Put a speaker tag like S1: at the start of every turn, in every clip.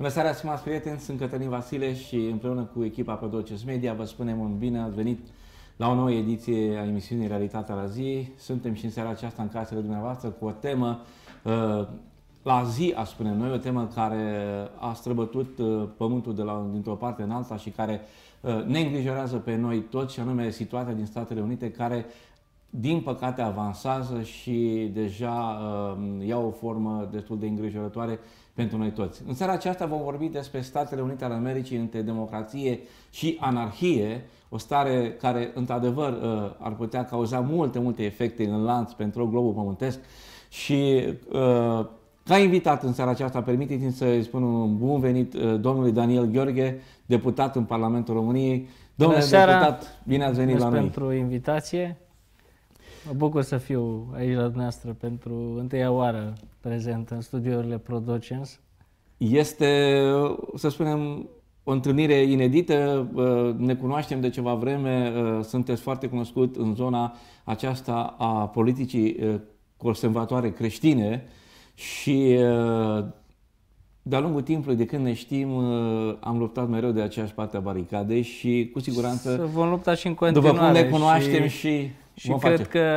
S1: Bună seara, stimați prieteni, sunt Cătălin Vasile și împreună cu echipa Prodoces Media vă spunem un bine ați venit la o nouă ediție a emisiunii Realitatea la zi. Suntem și în seara aceasta în casele dumneavoastră cu o temă uh, la zi, a spune noi, o temă care a străbătut uh, pământul de la, dintr-o parte în alta și care uh, ne îngrijorează pe noi toți, și anume situația din Statele Unite care din păcate avansează și deja uh, ia o formă destul de îngrijorătoare pentru noi toți. În seara aceasta vom vorbi despre Statele Unite ale Americii între democrație și anarhie, o stare care, într-adevăr, uh, ar putea cauza multe, multe efecte în lanț pentru globul pământesc și uh, ca invitat în seara aceasta, permiteți-mi să-i spun un bun venit uh, domnului Daniel Gheorghe, deputat în Parlamentul României. Domnule seara, deputat, bine ați venit la noi. pentru
S2: invitație. Mă bucur să fiu aici la dumneavoastră pentru întâia oară prezent în studiourile Productions.
S1: Este, să spunem, o întâlnire inedită, ă, ne cunoaștem de ceva vreme, ă, sunteți foarte cunoscut în zona aceasta a politicii ă, conservatoare creștine și de-a lungul timpului, de când ne știm, am luptat mereu de aceeași parte a baricadei și cu siguranță... Să
S2: vom lupta și în continuare. După cum ne cunoaștem și... și și cred face. că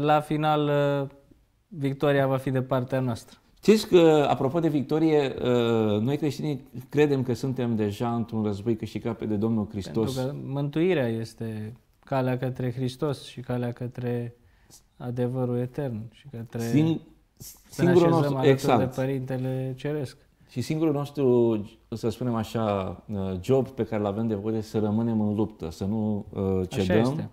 S2: la final uh, victoria va fi de partea noastră.
S1: Știți că, apropo de victorie, uh, noi creștinii credem că suntem deja într-un război câștigat de Domnul Hristos. Pentru
S2: că mântuirea este calea către Hristos și calea către adevărul etern și către Sing- singurul nostru, exact. de Părintele Ceresc.
S1: Și singurul nostru, să spunem așa, uh, job pe care l avem de făcut este să rămânem în luptă, să nu cedăm. Așa este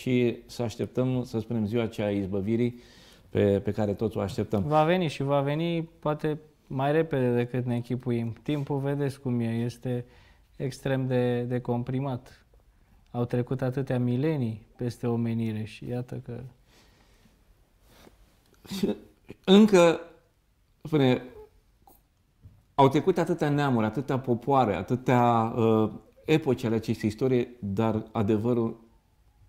S1: și să așteptăm, să spunem, ziua aceea izbăvirii pe, pe care toți o așteptăm.
S2: Va veni și va veni poate mai repede decât ne închipuim. Timpul, vedeți cum e, este extrem de, de comprimat. Au trecut atâtea milenii peste omenire și iată că...
S1: Încă, spune, au trecut atâtea neamuri, atâtea popoare, atâtea uh, epoce ale acestei istorie, dar adevărul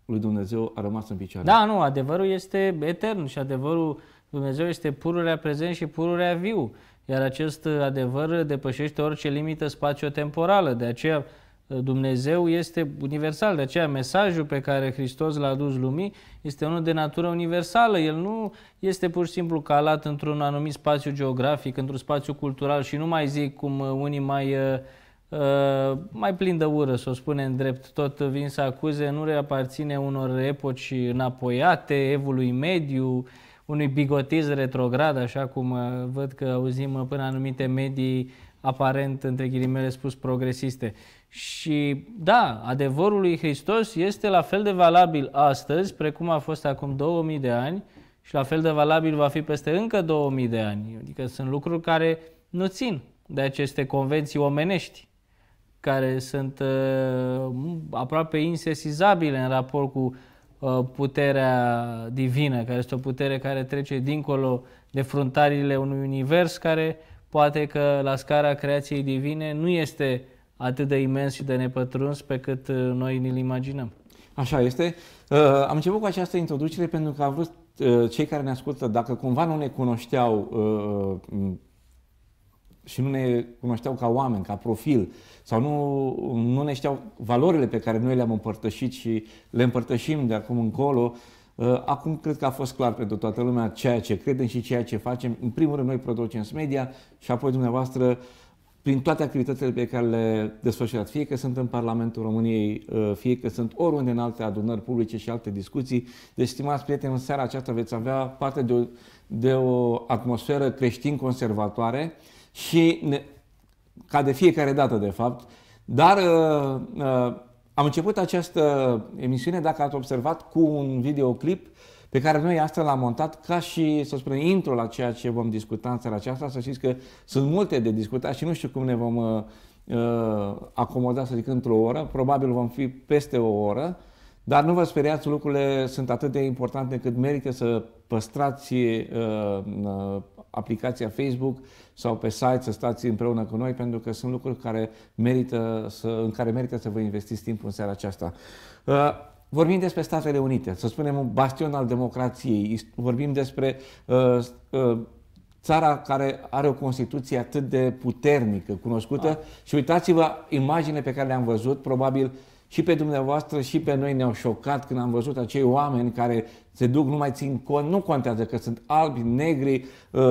S1: lui Dumnezeu a rămas în picioare. Da,
S2: nu, adevărul este etern și adevărul Dumnezeu este pururea prezent și pururea viu. Iar acest adevăr depășește orice limită spațio-temporală. De aceea uh, Dumnezeu este universal, de aceea mesajul pe care Hristos l-a adus lumii este unul de natură universală. El nu este pur și simplu calat într-un anumit spațiu geografic, într-un spațiu cultural și nu mai zic cum uh, unii mai uh, Ă, mai plin de ură, să o spunem drept, tot vin să acuze, nu reaparține unor epoci înapoiate, evului mediu, unui bigotiz retrograd, așa cum ă, văd că auzim ă, până anumite medii aparent, între ghilimele spus, progresiste. Și da, adevărul lui Hristos este la fel de valabil astăzi, precum a fost acum 2000 de ani, și la fel de valabil va fi peste încă 2000 de ani. Adică sunt lucruri care nu țin de aceste convenții omenești care sunt uh, aproape insesizabile în raport cu uh, puterea divină, care este o putere care trece dincolo de fruntarile unui univers care poate că la scara creației divine nu este atât de imens și de nepătruns pe cât uh, noi ne-l
S1: imaginăm. Așa este. Am început cu această introducere pentru că am vrut cei care ne ascultă, dacă cumva nu ne cunoșteau și nu ne cunoșteau ca oameni, ca profil, sau nu, nu ne știau valorile pe care noi le-am împărtășit și le împărtășim de acum încolo. Ă, acum cred că a fost clar pentru toată lumea ceea ce credem și ceea ce facem. În primul rând, noi producem media și apoi dumneavoastră prin toate activitățile pe care le desfășurați, fie că sunt în Parlamentul României, ă, fie că sunt oriunde în alte adunări publice și alte discuții. Deci, stimați prieteni, în seara aceasta veți avea parte de o, de o atmosferă creștin-conservatoare, și ne, ca de fiecare dată, de fapt, dar uh, uh, am început această emisiune, dacă ați observat, cu un videoclip pe care noi astăzi l-am montat ca și, să spunem, intro la ceea ce vom discuta în seara aceasta. Să știți că sunt multe de discutat și nu știu cum ne vom uh, uh acomoda, să zic, într-o oră. Probabil vom fi peste o oră, dar nu vă speriați, lucrurile sunt atât de importante cât merită să păstrați uh, uh aplicația Facebook sau pe site să stați împreună cu noi, pentru că sunt lucruri care merită să, în care merită să vă investiți timp în seara aceasta. Uh, vorbim despre Statele Unite, să spunem un bastion al democrației, vorbim despre uh, uh, țara care are o constituție atât de puternică, cunoscută A. Da. și uitați-vă imagine pe care le-am văzut, probabil uh, și pe dumneavoastră și pe noi ne-au șocat când am văzut acei oameni care se duc, nu mai țin cont, nu contează că sunt albi, negri, uh,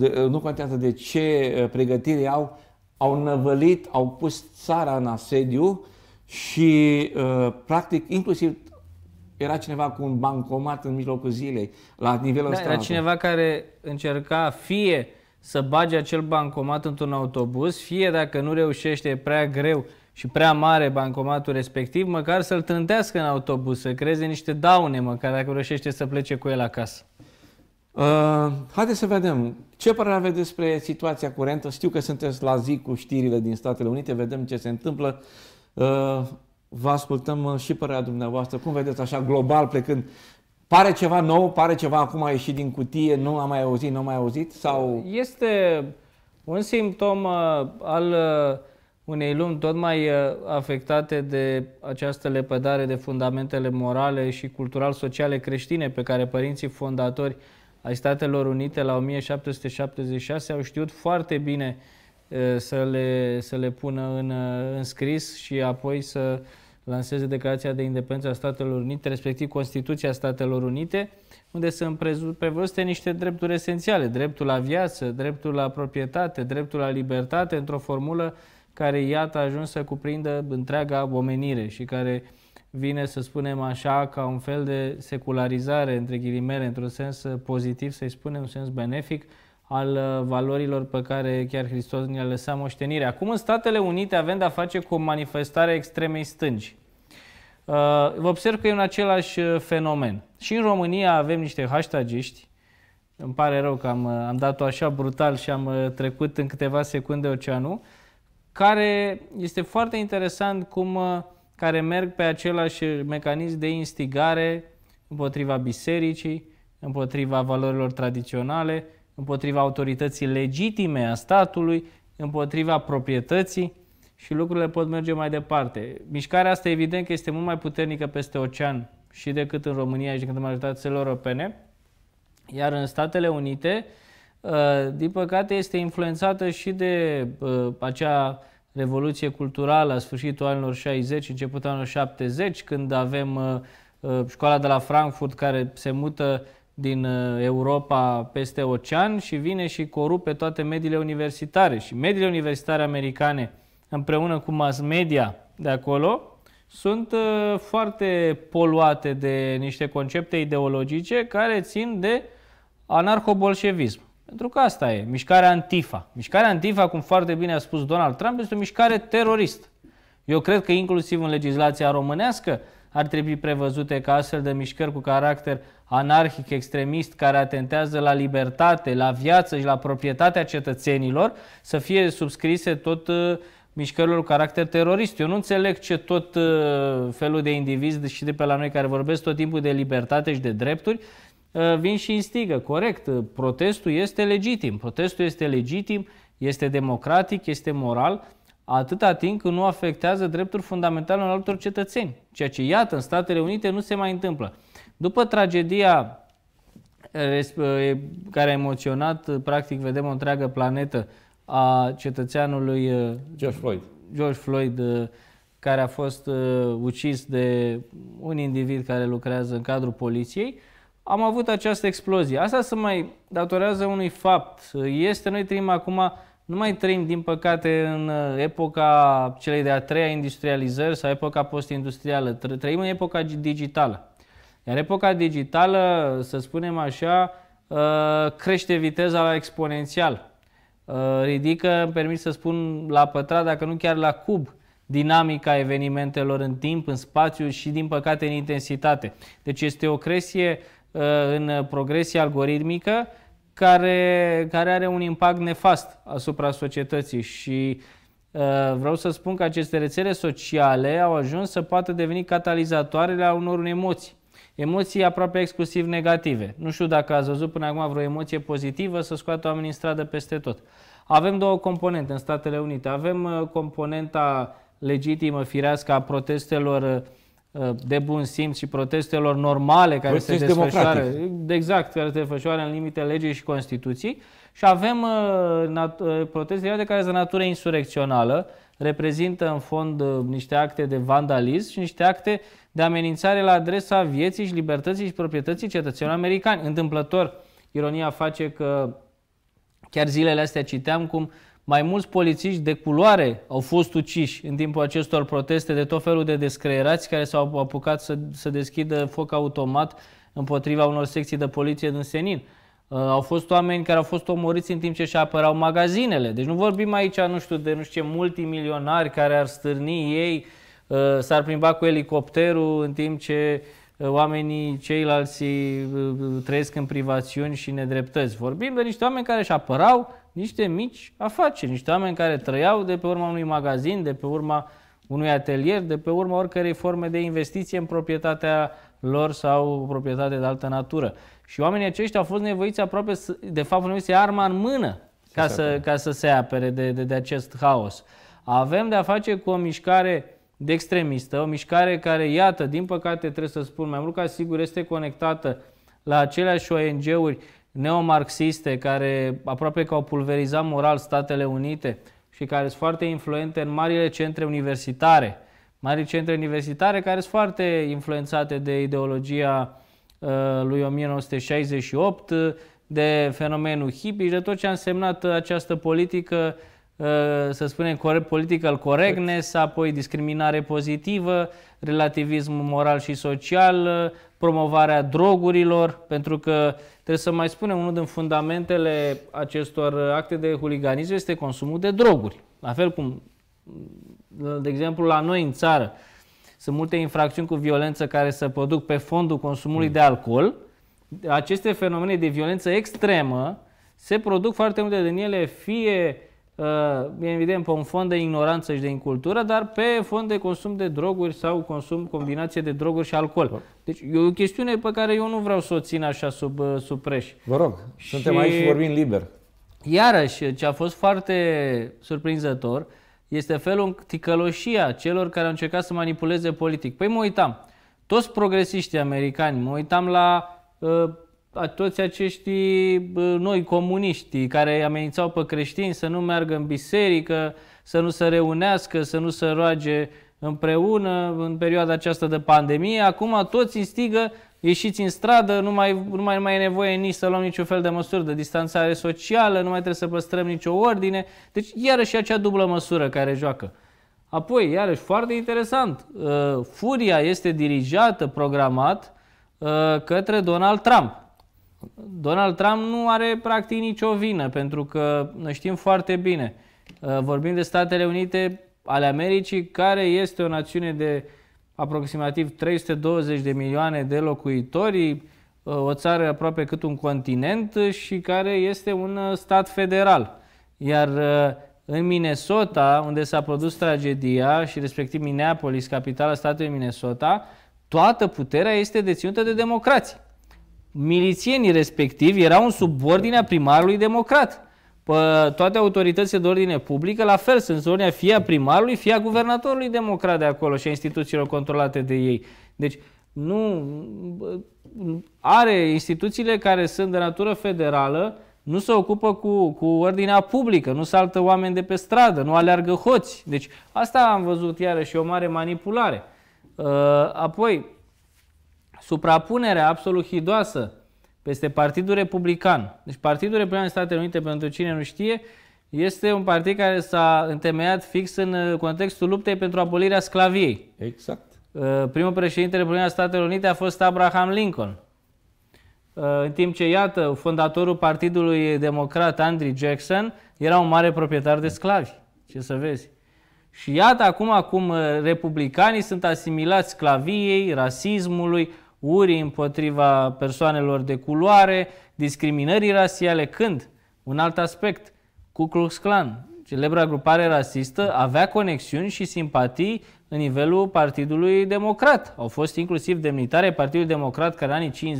S1: uh, nu contează de ce uh, pregătire au, au năvălit, au pus țara în asediu și practic inclusiv era cineva cu un bancomat în mijlocul zilei, la nivelul da, Era cineva
S2: care încerca fie să bage acel bancomat într-un autobuz, fie dacă nu reușește, e prea greu, și prea mare bancomatul respectiv, măcar să-l trântească în autobuz, să creeze niște daune, măcar dacă reușește să plece cu el acasă.
S1: Uh, haideți să vedem. Ce părere aveți despre situația curentă? Știu că sunteți la zi cu știrile din Statele Unite, vedem ce se întâmplă. Uh, vă ascultăm și părerea dumneavoastră. Cum vedeți așa global plecând? Pare ceva nou? Pare ceva acum a ieșit din cutie? Nu am mai auzit, nu am mai auzit? Sau... Este un simptom uh,
S2: al uh, unei lumi tot mai uh, afectate de această lepădare de fundamentele morale și cultural-sociale creștine pe care părinții fondatori ai Statelor Unite la 1776 au știut foarte bine uh, să le, să le pună în, uh, în scris și apoi să lanseze Declarația de Independență a Statelor Unite, respectiv Constituția Statelor Unite, unde sunt prevăzute niște drepturi esențiale, dreptul la viață, dreptul la proprietate, dreptul la libertate, într-o formulă uh, care iată a ajuns să cuprindă întreaga omenire și care vine, să spunem așa, ca un fel de secularizare, între ghilimele, într-un sens pozitiv, să-i spunem, un sens benefic, al uh, valorilor pe care chiar Hristos ne-a lăsat moștenire. Acum în Statele Unite avem de-a face cu o manifestare extremei stângi. Uh, vă observ că e un același uh, fenomen. Și în România avem niște hashtagiști, îmi pare rău că am, am dat-o așa brutal și am trecut în câteva secunde oceanul, care este foarte interesant cum uh, care merg pe același mecanism de instigare împotriva bisericii, împotriva valorilor tradiționale, împotriva autorității legitime a statului, împotriva proprietății și lucrurile pot merge mai departe. Mișcarea asta evident că este mult mai puternică peste ocean și decât în România și decât în majoritatea țărilor europene, iar în Statele Unite Uh, din păcate este influențată și de uh, acea revoluție culturală a sfârșitul anilor 60, începutul anilor 70, când avem uh, școala de la Frankfurt care se mută din Europa peste ocean și vine și corupe toate mediile universitare. Și mediile universitare americane, împreună cu mass media de acolo, sunt foarte poluate de niște concepte ideologice care țin de anarhobolșevism. Pentru că asta e, mișcarea Antifa. Mișcarea Antifa, cum foarte bine a spus Donald Trump, este o mișcare teroristă. Eu cred că inclusiv în legislația românească ar trebui prevăzute ca astfel de mișcări cu caracter anarhic, extremist, care atentează la libertate, la viață și la proprietatea cetățenilor, să fie subscrise tot uh, mișcărilor cu caracter terorist. Eu nu înțeleg ce tot uh, felul de indivizi și de pe la noi care vorbesc tot timpul de libertate și de drepturi, Eh, vin și instigă. Corect, eh, protestul este legitim. Protestul este legitim, este democratic, este moral, atâta timp cât nu afectează drepturi fundamentale al altor cetățeni. Ceea ce, iată, în Statele Unite nu se mai întâmplă. După tragedia eh, care a emoționat, practic, vedem o întreagă planetă a cetățeanului George Floyd, George Floyd care a fost ucis de un individ care lucrează în cadrul poliției, am avut această explozie. Asta se mai datorează unui fapt. Este, noi trăim acum, nu mai trăim, din păcate, în uh, epoca celei de-a treia industrializări sau epoca postindustrială. Trăim în epoca digitală. Iar epoca digitală, să spunem așa, uh, crește viteza la exponențial. Uh, ridică, îmi permit să spun, la pătrat, dacă nu chiar la cub, dinamica evenimentelor în timp, în spațiu și, din păcate, în intensitate. Deci este o creștere Uh, în progresie algoritmică care, care are un impact nefast asupra societății și uh, vreau să spun că aceste rețele sociale au ajuns să poată deveni catalizatoarele a unor emoții. Emoții aproape exclusiv negative. Nu știu dacă ați văzut până acum vreo emoție pozitivă să scoată oamenii în stradă peste tot. Avem două componente în Statele Unite. Avem uh, componenta legitimă, firească a protestelor uh, Uh, de bun simț și protestelor normale care Protest se desfășoară, exact, care se desfășoară în limitele legii și Constituției și avem uh, uh, proteste de care este de natură insurecțională, reprezintă în fond niște acte de vandalism și niște acte de amenințare la adresa vieții și libertății și proprietății cetățenilor americani. Întâmplător, ironia face că chiar zilele astea citeam cum mai mulți polițiști de culoare au fost uciși în timpul acestor proteste de tot felul de descreerați care s-au apucat să, să deschidă foc automat împotriva unor secții de poliție din Senin. Uh, au fost oameni care au fost omoriți în timp ce și apărau magazinele. Deci nu vorbim aici, nu știu, de nu știu ce multimilionari care ar stârni ei, uh, s-ar plimba cu elicopterul în timp ce uh, oamenii ceilalți trăiesc în privațiuni și nedreptăți. Vorbim de niște oameni care își apărau niște mici afaceri, niște oameni care trăiau de pe urma unui magazin, de pe urma unui atelier, de pe urma oricărei forme de investiție în proprietatea lor sau proprietate de altă natură. Și oamenii aceștia au fost nevoiți aproape, de fapt, nevoiți arma în mână ca exact. să, ca să se apere de, de, de acest haos. Avem de-a face cu o mișcare de extremistă, o mișcare care, iată, din păcate trebuie să spun mai mult ca sigur, este conectată la aceleași ONG-uri neomarxiste care aproape că au pulverizat moral Statele Unite și care sunt foarte influente în marile centre universitare. Marile centre universitare care sunt foarte influențate de ideologia uh, lui 1968, uh, de fenomenul hippie și de tot ce a însemnat această politică, uh, să spunem, corect, political correctness, apoi discriminare pozitivă, relativism moral și social, uh, promovarea drogurilor, pentru că trebuie să mai spunem, unul din fundamentele acestor acte de huliganism este consumul de droguri. La fel cum, de exemplu, la noi în țară sunt multe infracțiuni cu violență care se produc pe fondul consumului mm. de alcool, aceste fenomene de violență extremă se produc foarte multe din ele fie Uh, evident, pe un fond de ignoranță și de incultură, dar pe fond de consum de droguri sau consum combinație de droguri și alcool. Deci e o chestiune pe care eu nu vreau să o țin așa sub, uh, sub preș. Vă rog,
S1: și suntem aici și vorbim liber.
S2: Iarăși, ce a fost foarte surprinzător este felul ticăloșia celor care au încercat să manipuleze politic. Păi mă uitam, toți progresiștii americani, mă uitam la uh, toți acești noi comuniști care amenințau pe creștini să nu meargă în biserică, să nu se reunească, să nu se roage împreună în perioada aceasta de pandemie. Acum toți instigă, ieșiți în stradă, nu mai, nu mai, nu mai e nevoie nici să luăm niciun fel de măsuri de distanțare socială, nu mai trebuie să păstrăm nicio ordine. Deci iarăși acea dublă măsură care joacă. Apoi, iarăși, foarte interesant, uh, furia este dirijată, programat uh, către Donald Trump. Donald Trump nu are practic nicio vină, pentru că noi știm foarte bine, uh, vorbim de Statele Unite ale Americii, care este o națiune de aproximativ 320 de milioane de locuitori, uh, o țară aproape cât un continent și care este un uh, stat federal. Iar în Minnesota, unde s-a produs tragedia și respectiv Minneapolis, capitala statului Minnesota, toată puterea este deținută de democrații milițienii respectivi erau în subordinea primarului democrat. Pă, toate autoritățile de ordine publică, la fel, sunt zonea fie a primarului, fie a guvernatorului democrat de acolo și a instituțiilor controlate de ei. Deci, nu are instituțiile care sunt de natură federală, nu se ocupă cu, cu ordinea publică, nu saltă oameni de pe stradă, nu aleargă hoți. Deci asta am văzut iarăși o mare manipulare. Ă, apoi, suprapunerea absolut hidoasă peste Partidul Republican. Deci Partidul Republican în Statele Unite, pentru cine nu știe, este un partid care s-a întemeiat fix în uh, contextul luptei pentru abolirea sclaviei. Exact. Uh, primul președinte Republican al Statelor Unite a fost Abraham Lincoln. Uh, în timp ce, iată, fondatorul Partidului Democrat, Andrew Jackson, era un mare proprietar de sclavi. Ce să vezi? Și iată acum cum republicanii sunt asimilați sclaviei, rasismului, urii împotriva persoanelor de culoare, discriminării rasiale, când, un alt aspect, Ku Klux Klan, celebra grupare rasistă, avea conexiuni și simpatii în nivelul Partidului Democrat. Au fost inclusiv demnitare partidului Democrat care în anii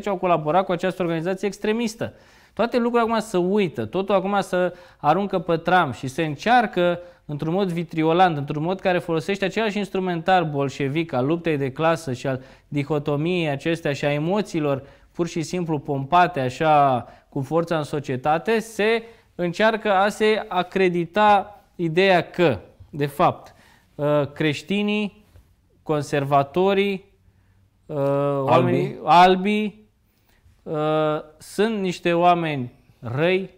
S2: 50-60 au colaborat cu această organizație extremistă. Toate lucrurile acum se uită, totul acum se aruncă pe tram și se încearcă într-un mod vitriolant, într-un mod care folosește același instrumentar bolșevic al luptei de clasă și al dihotomiei acestea și a emoțiilor pur și simplu pompate așa cu forța în societate, se încearcă a se acredita ideea că, de fapt, uh, creștinii, conservatorii, uh, albii. oamenii Uh, sunt niște oameni răi,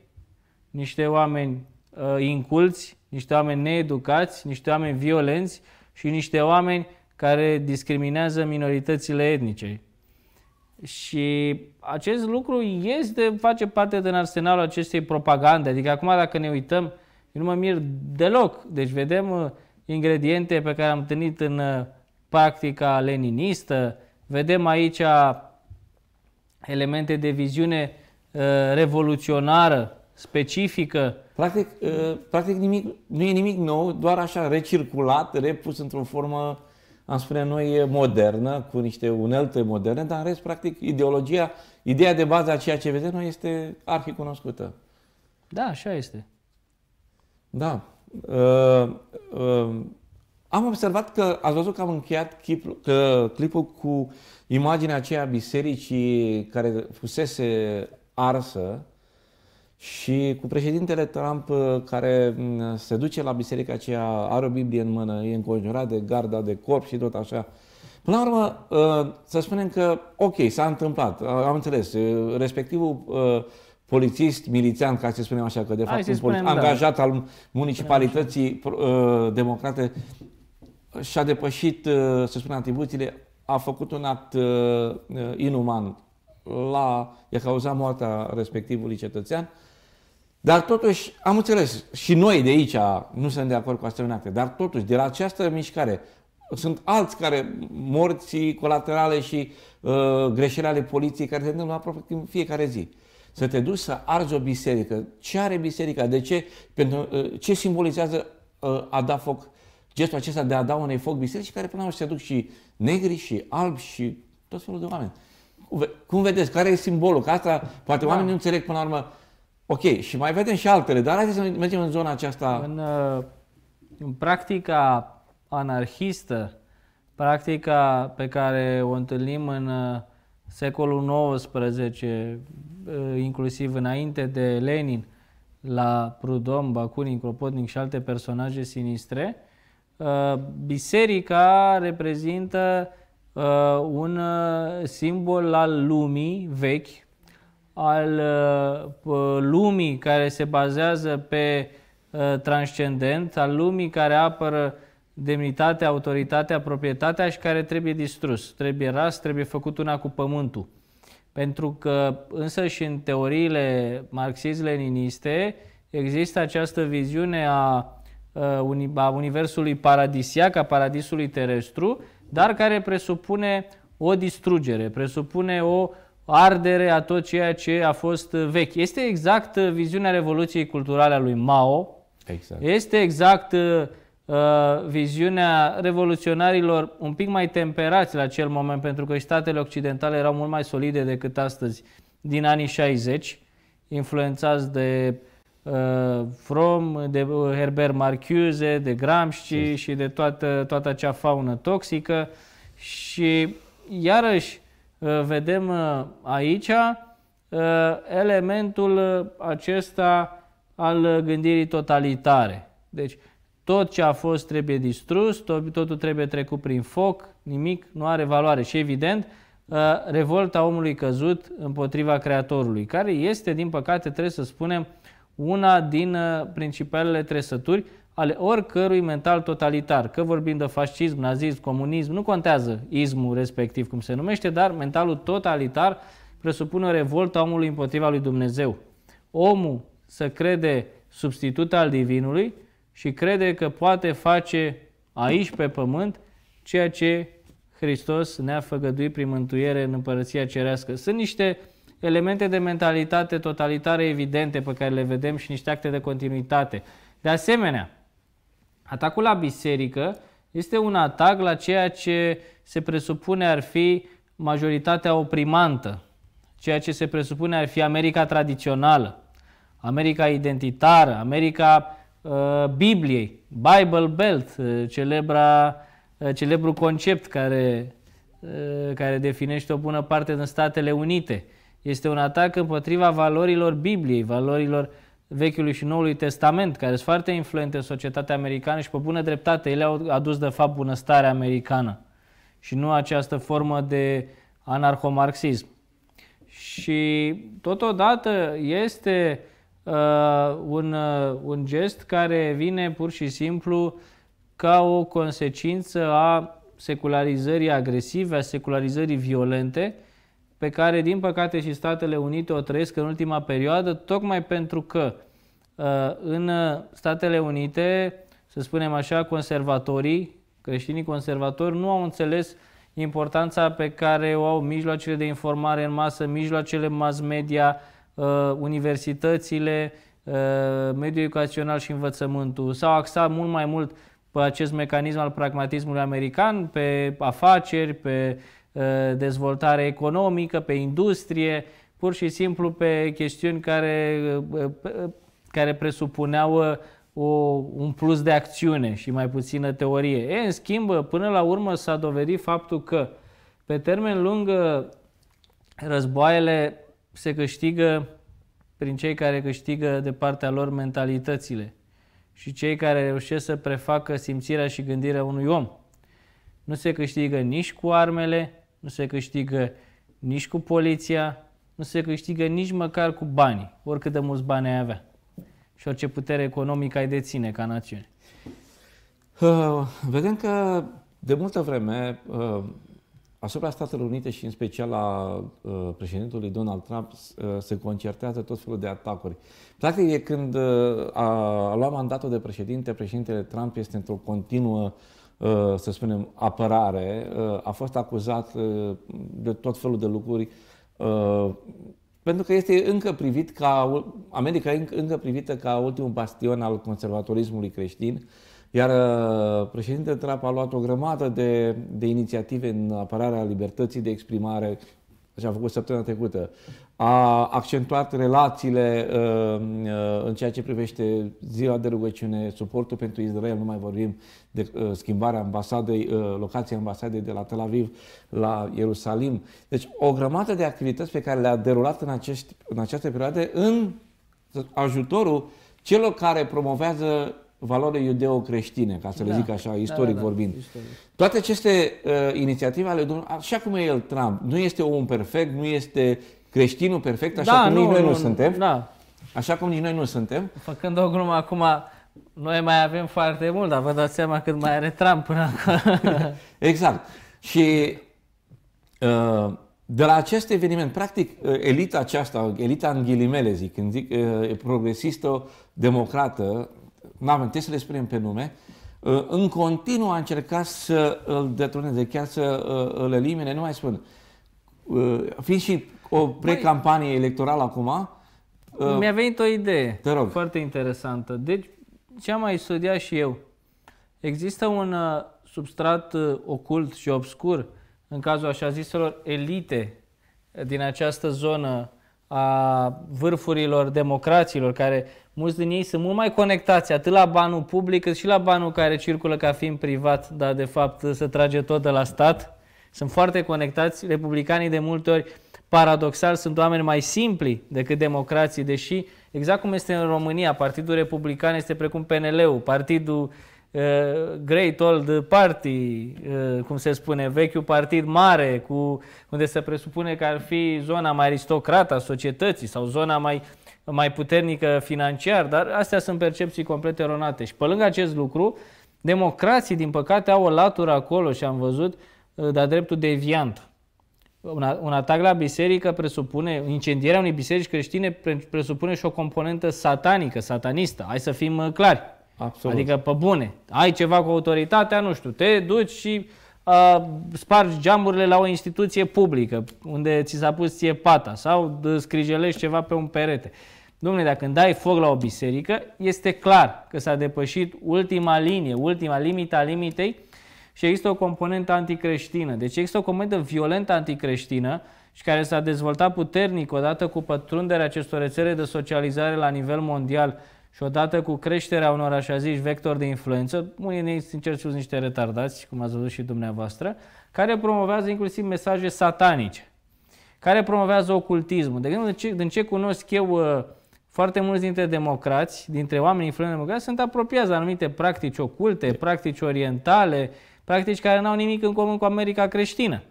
S2: niște oameni uh, inculți, niște oameni needucați, niște oameni violenți și niște oameni care discriminează minoritățile etnice. Și acest lucru este, face parte din arsenalul acestei propagande. Adică acum dacă ne uităm, eu nu mă mir deloc. Deci vedem uh, ingrediente pe care am întâlnit în practica leninistă, vedem aici elemente de viziune uh,
S1: revoluționară, specifică. Practic, uh, practic nimic, nu e nimic nou, doar așa recirculat, repus într-o formă, am spune noi, modernă, cu niște unelte moderne, dar în rest, practic, ideologia, ideea de bază a ceea ce vedem noi este cunoscută. Da, așa este. Da. Uh, uh, am observat că ați văzut că am încheiat clipul, că clipul cu imaginea aceea bisericii care fusese arsă și cu președintele Trump uh, care mm, se duce la biserica aceea, are o Biblie în mână, e înconjurat de garda de corp și tot așa. Până la urmă, uh, să spunem că, ok, s-a întâmplat, uh, am înțeles, respectivul polițist, milițian, ca să spunem așa, că de fapt un spunem, da. angajat da. al municipalității democrate și-a depășit, să spunem, atribuțiile, a făcut un act uh, uh inuman, la, i-a cauzat moartea respectivului cetățean, dar totuși am înțeles și noi de aici nu suntem de acord cu asemenea acte, dar totuși de la această mișcare sunt alți care, morții colaterale și uh, greșeli ale poliției care se întâmplă aproape în fiecare zi. Să te duci să arzi o biserică. Ce are biserica? De ce? Pentru, uh, ce simbolizează uh, a da foc gestul acesta de a da unei foc biserici care până la urmă se duc și negri și albi și tot felul de oameni. Cum vedeți? Care e simbolul? Că asta poate da. oamenii nu înțeleg până la urmă. Ok, și mai vedem și altele, dar haideți să mergem în zona aceasta. În, uh, în practica anarhistă, practica pe
S2: care o întâlnim în uh, secolul XIX, uh, inclusiv înainte de Lenin, la Prudom, Bakunin, Kropotnik și alte personaje sinistre, Uh, biserica reprezintă uh, un uh, simbol al lumii vechi, al lumii care se bazează pe transcendent, al lumii care apără demnitatea, autoritatea, proprietatea și care trebuie distrus, trebuie ras, trebuie făcut una cu pământul. Pentru că însă și în teoriile marxist-leniniste există această viziune a Uh, a universului paradisiac, a paradisului terestru, dar care presupune o distrugere, presupune o ardere a tot ceea ce a fost vechi. Este exact uh, viziunea Revoluției Culturale a lui Mao, exact. este exact uh, uh, viziunea revoluționarilor un pic mai temperați la acel moment, pentru că statele occidentale erau mult mai solide decât astăzi, din anii 60, influențați de uh, From, uh, de uh, Herbert Marcuse, de Gramsci și de toată, toată acea faună toxică și iarăși uh, vedem aici elementul acesta al gândirii totalitare. Deci tot ce a fost trebuie distrus, tot, totul trebuie trecut prin foc, nimic nu are valoare și evident revolta omului căzut împotriva Creatorului, care este, din păcate, trebuie să spunem, una din uh, principalele trăsături ale oricărui mental totalitar, că vorbim de fascism, nazism, comunism, nu contează ismul respectiv cum se numește, dar mentalul totalitar presupune o revoltă omului împotriva lui Dumnezeu. Omul să crede substitut al divinului și crede că poate face aici pe pământ ceea ce Hristos ne-a făgăduit prin mântuire în împărăția cerească. Sunt niște elemente de mentalitate totalitară evidente pe care le vedem și niște acte de continuitate. De asemenea, atacul la biserică este un atac la ceea ce se presupune ar fi majoritatea oprimantă, ceea ce se presupune ar fi America tradițională, America identitară, America uh, Bibliei, Bible Belt, uh, celebra, uh, celebru concept care, uh, care definește o bună parte din Statele Unite. Uh, este un atac împotriva valorilor Bibliei, valorilor Vechiului și Noului Testament, care sunt foarte influente în societatea americană și pe bună dreptate ele au adus de fapt bunăstarea americană și nu această formă de anarhomarxism. Și totodată este uh, un, uh, un gest care vine pur și simplu ca o consecință a secularizării agresive, a secularizării violente, uh, pe care, din păcate, și Statele Unite o trăiesc în ultima perioadă, tocmai pentru că uh, în uh, Statele Unite, să spunem așa, conservatorii, creștinii conservatori, nu au înțeles importanța pe care o au mijloacele de informare în masă, mijloacele mass media, uh, universitățile, mediul educațional și învățământul. S-au axat mult mai mult pe acest mecanism al pragmatismului american, pe afaceri, pe Eh, dezvoltare economică, pe industrie, pur și simplu pe chestiuni care, eh, eh, care presupuneau o, un plus de acțiune și mai puțină teorie. E, în schimb, până la urmă s-a dovedit faptul că pe termen lung războaiele se câștigă prin cei care câștigă de partea lor mentalitățile și cei care reușesc să prefacă simțirea și gândirea unui om. Nu se câștigă nici cu armele, nu se câștigă nici cu poliția, nu se câștigă nici măcar cu banii, oricât de mulți bani ai avea și orice putere economică ai deține ca națiune.
S1: Uh, vedem că de multă vreme uh, asupra Statelor Unite și în special a uh, președintelui Donald Trump uh, se concertează tot felul de atacuri. Practic e când uh, a, a luat mandatul de președinte, președintele Trump este într-o continuă uh, Uh, să spunem, apărare, uh, a fost acuzat uh, de tot felul de lucruri, pentru că este încă privit ca, America e încă privită ca ultimul bastion al conservatorismului creștin, iar președintele Trump a luat o grămadă de, de inițiative în apărarea libertății de exprimare, și a făcut săptămâna trecută, a accentuat relațiile uh, uh, în ceea ce privește ziua de rugăciune, suportul pentru Israel, nu mai vorbim de uh, schimbarea ambasadei, locației ambasadei de la Tel Aviv la Ierusalim. Deci o grămadă de activități pe care le-a derulat în, acești, în această perioadă în ajutorul celor care promovează valorile iudeo-creștine, ca să le da, zic așa, da, istoric da, da, vorbind. Istoric. Toate aceste uh, inițiative ale Domnului, așa cum e el Trump, nu este un perfect, nu este creștinul perfect, așa da, cum nu, nici noi nu, nu suntem. Da. Așa cum nici noi nu suntem. Făcând o glumă acum, noi mai avem foarte
S2: mult, dar vă dați seama cât mai are Trump până acolo.
S1: exact. Și uh, de la acest eveniment, practic, uh, elita aceasta, elita în ghilimele, zic, când zic uh, progresistă, democrată, nu am să le spunem pe nume, în continuu a încercat să îl detroneze, chiar să îl elimine, nu mai spun. Fiind și o precampanie campanie electorală acum. Uh, mi-a
S2: venit o idee Te rog. foarte interesantă. Deci, ce am mai studiat și eu? Există un uh, substrat uh, ocult și obscur în cazul așa ziselor elite din această zonă a vârfurilor democrațiilor, care mulți din ei sunt mult mai conectați atât la banul public cât și la banul care circulă ca fiind privat, dar de fapt se trage tot de la stat. Sunt foarte conectați. Republicanii de multe ori Paradoxal, sunt oameni mai simpli decât democrații, deși, exact cum este în România, Partidul Republican este precum PNL-ul, Partidul uh, Great Old Party, uh, cum se spune, vechiul partid mare, cu, unde se presupune că ar fi zona mai aristocrată a societății sau zona mai, mai puternică financiar, dar astea sunt percepții complet eronate. Și pe lângă acest lucru, democrații, din păcate, au o latură acolo și am văzut, uh, dar dreptul deviant un, un atac la biserică presupune, incendierea unei biserici creștine presupune și o componentă satanică, satanistă. Hai să fim uh, clari. Absolut. Adică pe bune. Ai ceva cu autoritatea, nu știu, te duci și uh, spargi geamurile la o instituție publică unde ți s-a pus ție pata sau scrijelești ceva pe un perete. Dumnezeu dacă îmi dai foc la o biserică, este clar că s-a depășit ultima linie, ultima limita limitei și există o componentă anticreștină. Deci există o componentă violentă anticreștină și care s-a dezvoltat puternic odată cu pătrunderea acestor rețele de socializare la nivel mondial și odată cu creșterea unor așa zici vectori de influență, unii ne ei sincer sunt niște retardați, cum ați văzut și dumneavoastră, care promovează inclusiv mesaje satanice, care promovează ocultismul. De exemplu, ce, din ce cunosc eu uh, foarte mulți dintre democrați, dintre oamenii influenți democrați, sunt apropiați de anumite practici oculte, practici orientale, practici care n-au nimic în comun cu America creștină.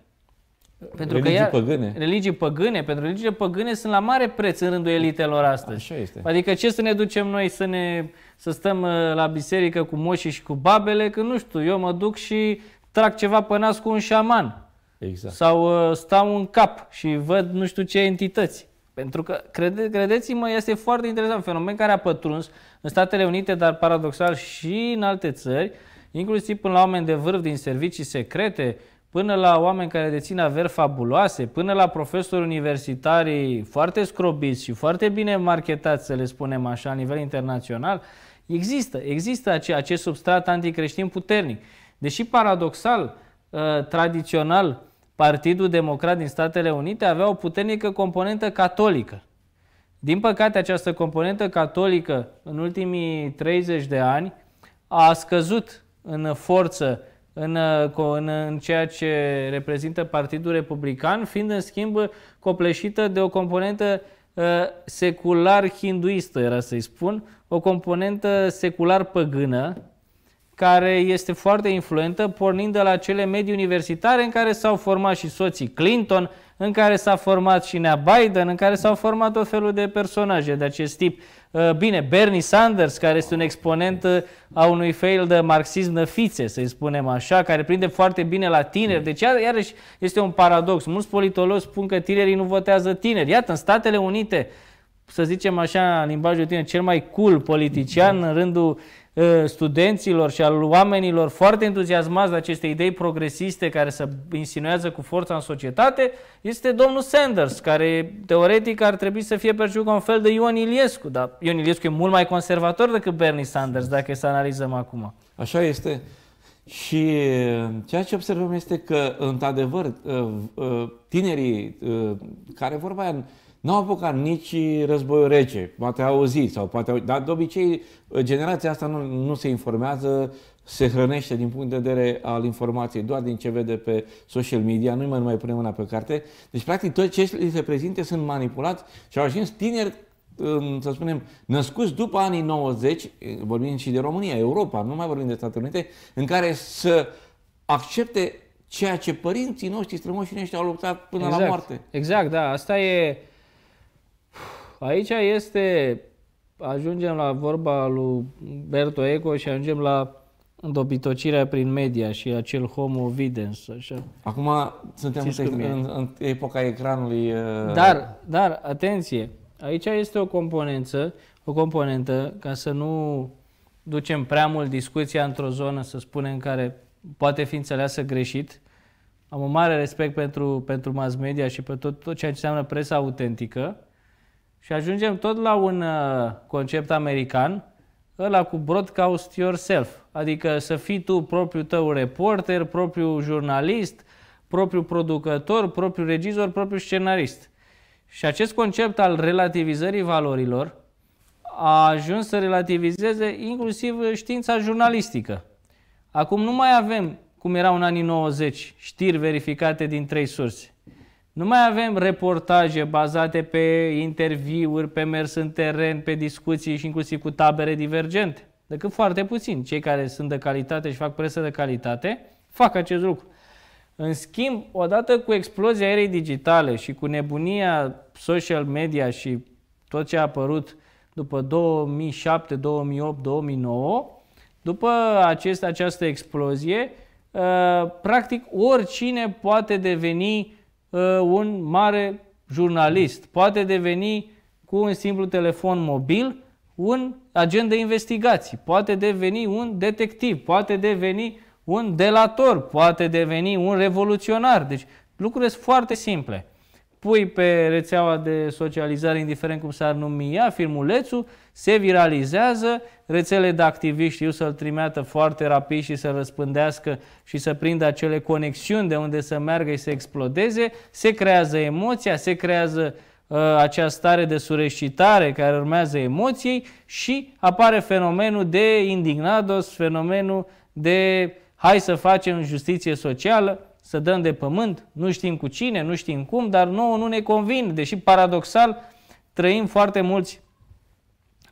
S2: Pentru religii că ea, păgâne. Religii păgâne. Pentru religii păgâne sunt la mare preț în rândul elitelor astăzi. Așa este. Adică ce să ne ducem noi să ne să stăm uh, la biserică cu moșii și cu babele, că nu știu, eu mă duc și trag ceva pe nas cu un șaman. Exact. Sau uh, stau în cap și văd nu știu ce entități. Pentru că, crede, credeți-mă, este foarte interesant, fenomen care a pătruns în Statele Unite, dar paradoxal și în alte țări, inclusiv până la oameni de vârf din servicii secrete, până la oameni care dețin averi fabuloase, până la profesori universitari foarte scrobiți și foarte bine marketați, să le spunem așa, la nivel internațional, există, există acest, acest substrat anticreștin puternic. Deși paradoxal, ă, tradițional, Partidul Democrat din Statele Unite avea o puternică componentă catolică. Din păcate, această componentă catolică în ultimii 30 de ani a scăzut în forță în, uh, în, în ceea ce reprezintă Partidul Republican, fiind în schimb copleșită de o componentă uh, secular hinduistă, era să-i spun, o componentă secular păgână, care este foarte influentă, pornind de la cele medii universitare în care s-au format și soții Clinton, în care s-a format și Nea Biden, în care s-au format o felul de personaje de acest tip. Uh, bine, Bernie Sanders, care este un exponent uh, a unui fail de marxism năfițe, să-i spunem așa, care prinde foarte bine la tineri. Mm. Deci, iarăși, este un paradox. Mulți politologi spun că tinerii nu votează tineri. Iată, în Statele Unite, să zicem așa, în limbajul tine, cel mai cool politician mm. în rândul Uh, studenților și al oamenilor foarte entuziasmați de aceste idei progresiste care se insinuează cu forța în societate este domnul Sanders, care teoretic ar trebui să fie perciut ca un fel de Ion Iliescu, dar Ion Iliescu e mult mai conservator decât Bernie Sanders, dacă să analizăm acum.
S1: Așa este. Și uh, ceea ce observăm este că, într-adevăr, uh, tinerii care vorba aia, N-au apucat nici războiul rece, poate au auzit, sau poate au... dar de obicei uh, generația asta nu, nu se informează, se hrănește din punct de vedere al informației doar din ce vede pe social media, nu mai mai pune mâna pe carte. Deci, practic, tot ce li se prezinte sunt manipulați și au ajuns tineri um, să spunem, născuți după anii 90, uh, vorbim și de România, Europa, nu mai vorbim de Statele Unite, în care să accepte ceea ce părinții noștri strămoșii noștri au luptat până exact, la moarte. Exact, da. Asta e Aici
S2: este, ajungem la vorba lui Berto Eco și ajungem la îndobitocirea prin media și acel homo videns, așa. Acum suntem în, în,
S1: în epoca ecranului... Uh... Dar,
S2: dar, atenție, aici este o componență, o componentă, ca să nu ducem prea mult discuția într-o zonă, să spunem, care poate fi înțeleasă greșit. Am un mare respect pentru, pentru mass media și pe tot, tot ceea ce înseamnă presa autentică, și ajungem tot la un uh, concept american, ăla cu broadcast yourself, adică să fii tu propriul tău reporter, propriul jurnalist, propriul producător, propriul regizor, propriul scenarist. Și acest concept al relativizării valorilor a ajuns să relativizeze inclusiv știința jurnalistică. Acum nu mai avem, cum era în anii 90, știri verificate din trei surse. Nu mai avem reportaje bazate pe interviuri, pe mers în teren, pe discuții și inclusiv cu tabere divergente. Decât foarte puțin. Cei care sunt de calitate și fac presă de calitate fac acest lucru. În schimb, odată cu explozia erei digitale și cu nebunia social media și tot ce a apărut după 2007, 2008, 2009, după acest, această explozie, uh, practic oricine poate deveni Uh, un mare jurnalist. Poate deveni cu un simplu telefon mobil un agent de investigații, poate deveni un detectiv, poate deveni un delator, poate deveni un revoluționar. Deci lucrurile sunt foarte simple pui pe rețeaua de socializare, indiferent cum s-ar numi ea, filmulețul, se viralizează, rețele de activiști știu să-l trimeată foarte rapid și să răspândească și să prindă acele conexiuni de unde să meargă și să explodeze, se creează emoția, se creează uh, acea stare de sureșitare care urmează emoției și apare fenomenul de indignados, fenomenul de hai să facem justiție socială, să dăm de pământ, nu știm cu cine, nu știm cum, dar nouă nu ne convin, deși paradoxal trăim foarte mulți,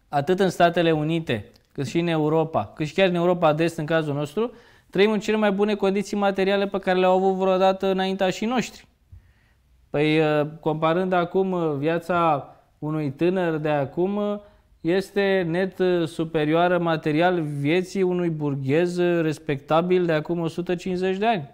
S2: atât în Statele Unite, cât și în Europa, cât și chiar în Europa de Est în cazul nostru, trăim în cele mai bune condiții materiale pe care le-au avut vreodată și noștri. Păi, uh, comparând acum uh, viața unui tânăr de acum, uh, este net superioară material vieții unui burghez respectabil de acum 150 de ani.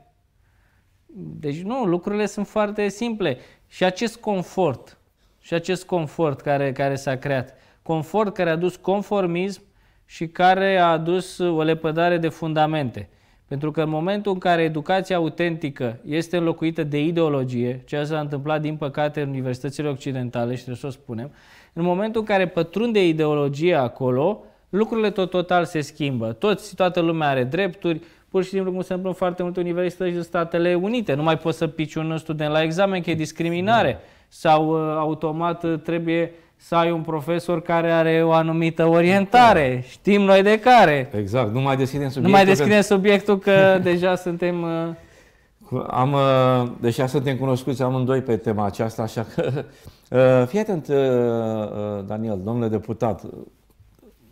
S2: Deci nu, lucrurile sunt foarte simple. Și acest confort, și acest confort care, care s-a creat, confort care a dus conformism și care a adus o lepădare de fundamente. Pentru că în momentul în care educația autentică este înlocuită de ideologie, ceea ce s-a întâmplat din păcate în universitățile occidentale și trebuie să o spunem, în momentul în care pătrunde ideologia acolo, lucrurile tot total se schimbă. Toți, toată lumea are drepturi, pur și simplu, cum se întâmplă în foarte multe universități din Statele Unite. Nu mai poți să pici un student la examen, că e discriminare. Da. Sau uh, automat uh, trebuie să ai un profesor care are o anumită orientare. Da. Știm noi
S1: de care. Exact. Nu mai deschidem subiectul. Nu mai deschidem că...
S2: subiectul că deja suntem... Uh,
S1: am, deja suntem cunoscuți amândoi pe tema aceasta, așa că... Fii atent, Daniel, domnule deputat,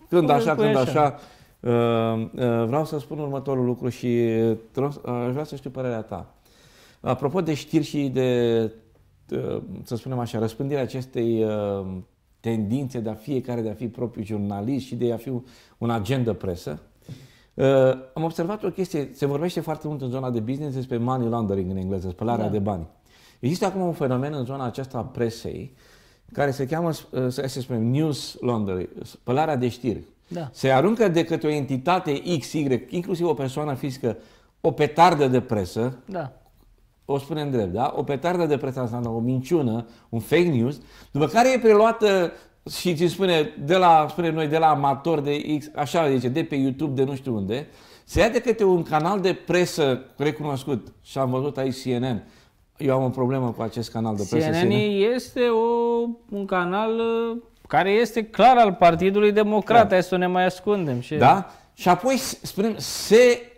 S1: când așa, când așa Ehm, ehm, vreau să spun următorul lucru și aș vrea să știu părerea ta. Apropo de știri și de, ehm, să spunem așa, răspândirea acestei tendințe de a fiecare de a fi propriu jurnalist și de a fi un agent de presă, am observat o chestie, se vorbește foarte mult în zona de business despre money laundering în engleză, spălarea da. de bani. Există acum un fenomen în zona aceasta a presei care se cheamă, să spunem news laundering, spălarea de știri. Da. Se aruncă de către o entitate X, Y, inclusiv o persoană fizică, o petardă de presă, da. o spunem drept, da? O petardă de presă înseamnă o minciună, un fake news, după care e preluată și ți spune de la, spune noi, de la amator de X, așa zice, de pe YouTube, de nu știu unde, se ia de către un canal de presă recunoscut și am văzut aici CNN. Eu am o problemă cu acest canal de presă. CNN, CNN.
S2: este o, un canal uh, care
S1: este clar al Partidului Democrat, da. să ne mai ascundem. Și... Da? Și apoi, spunem, se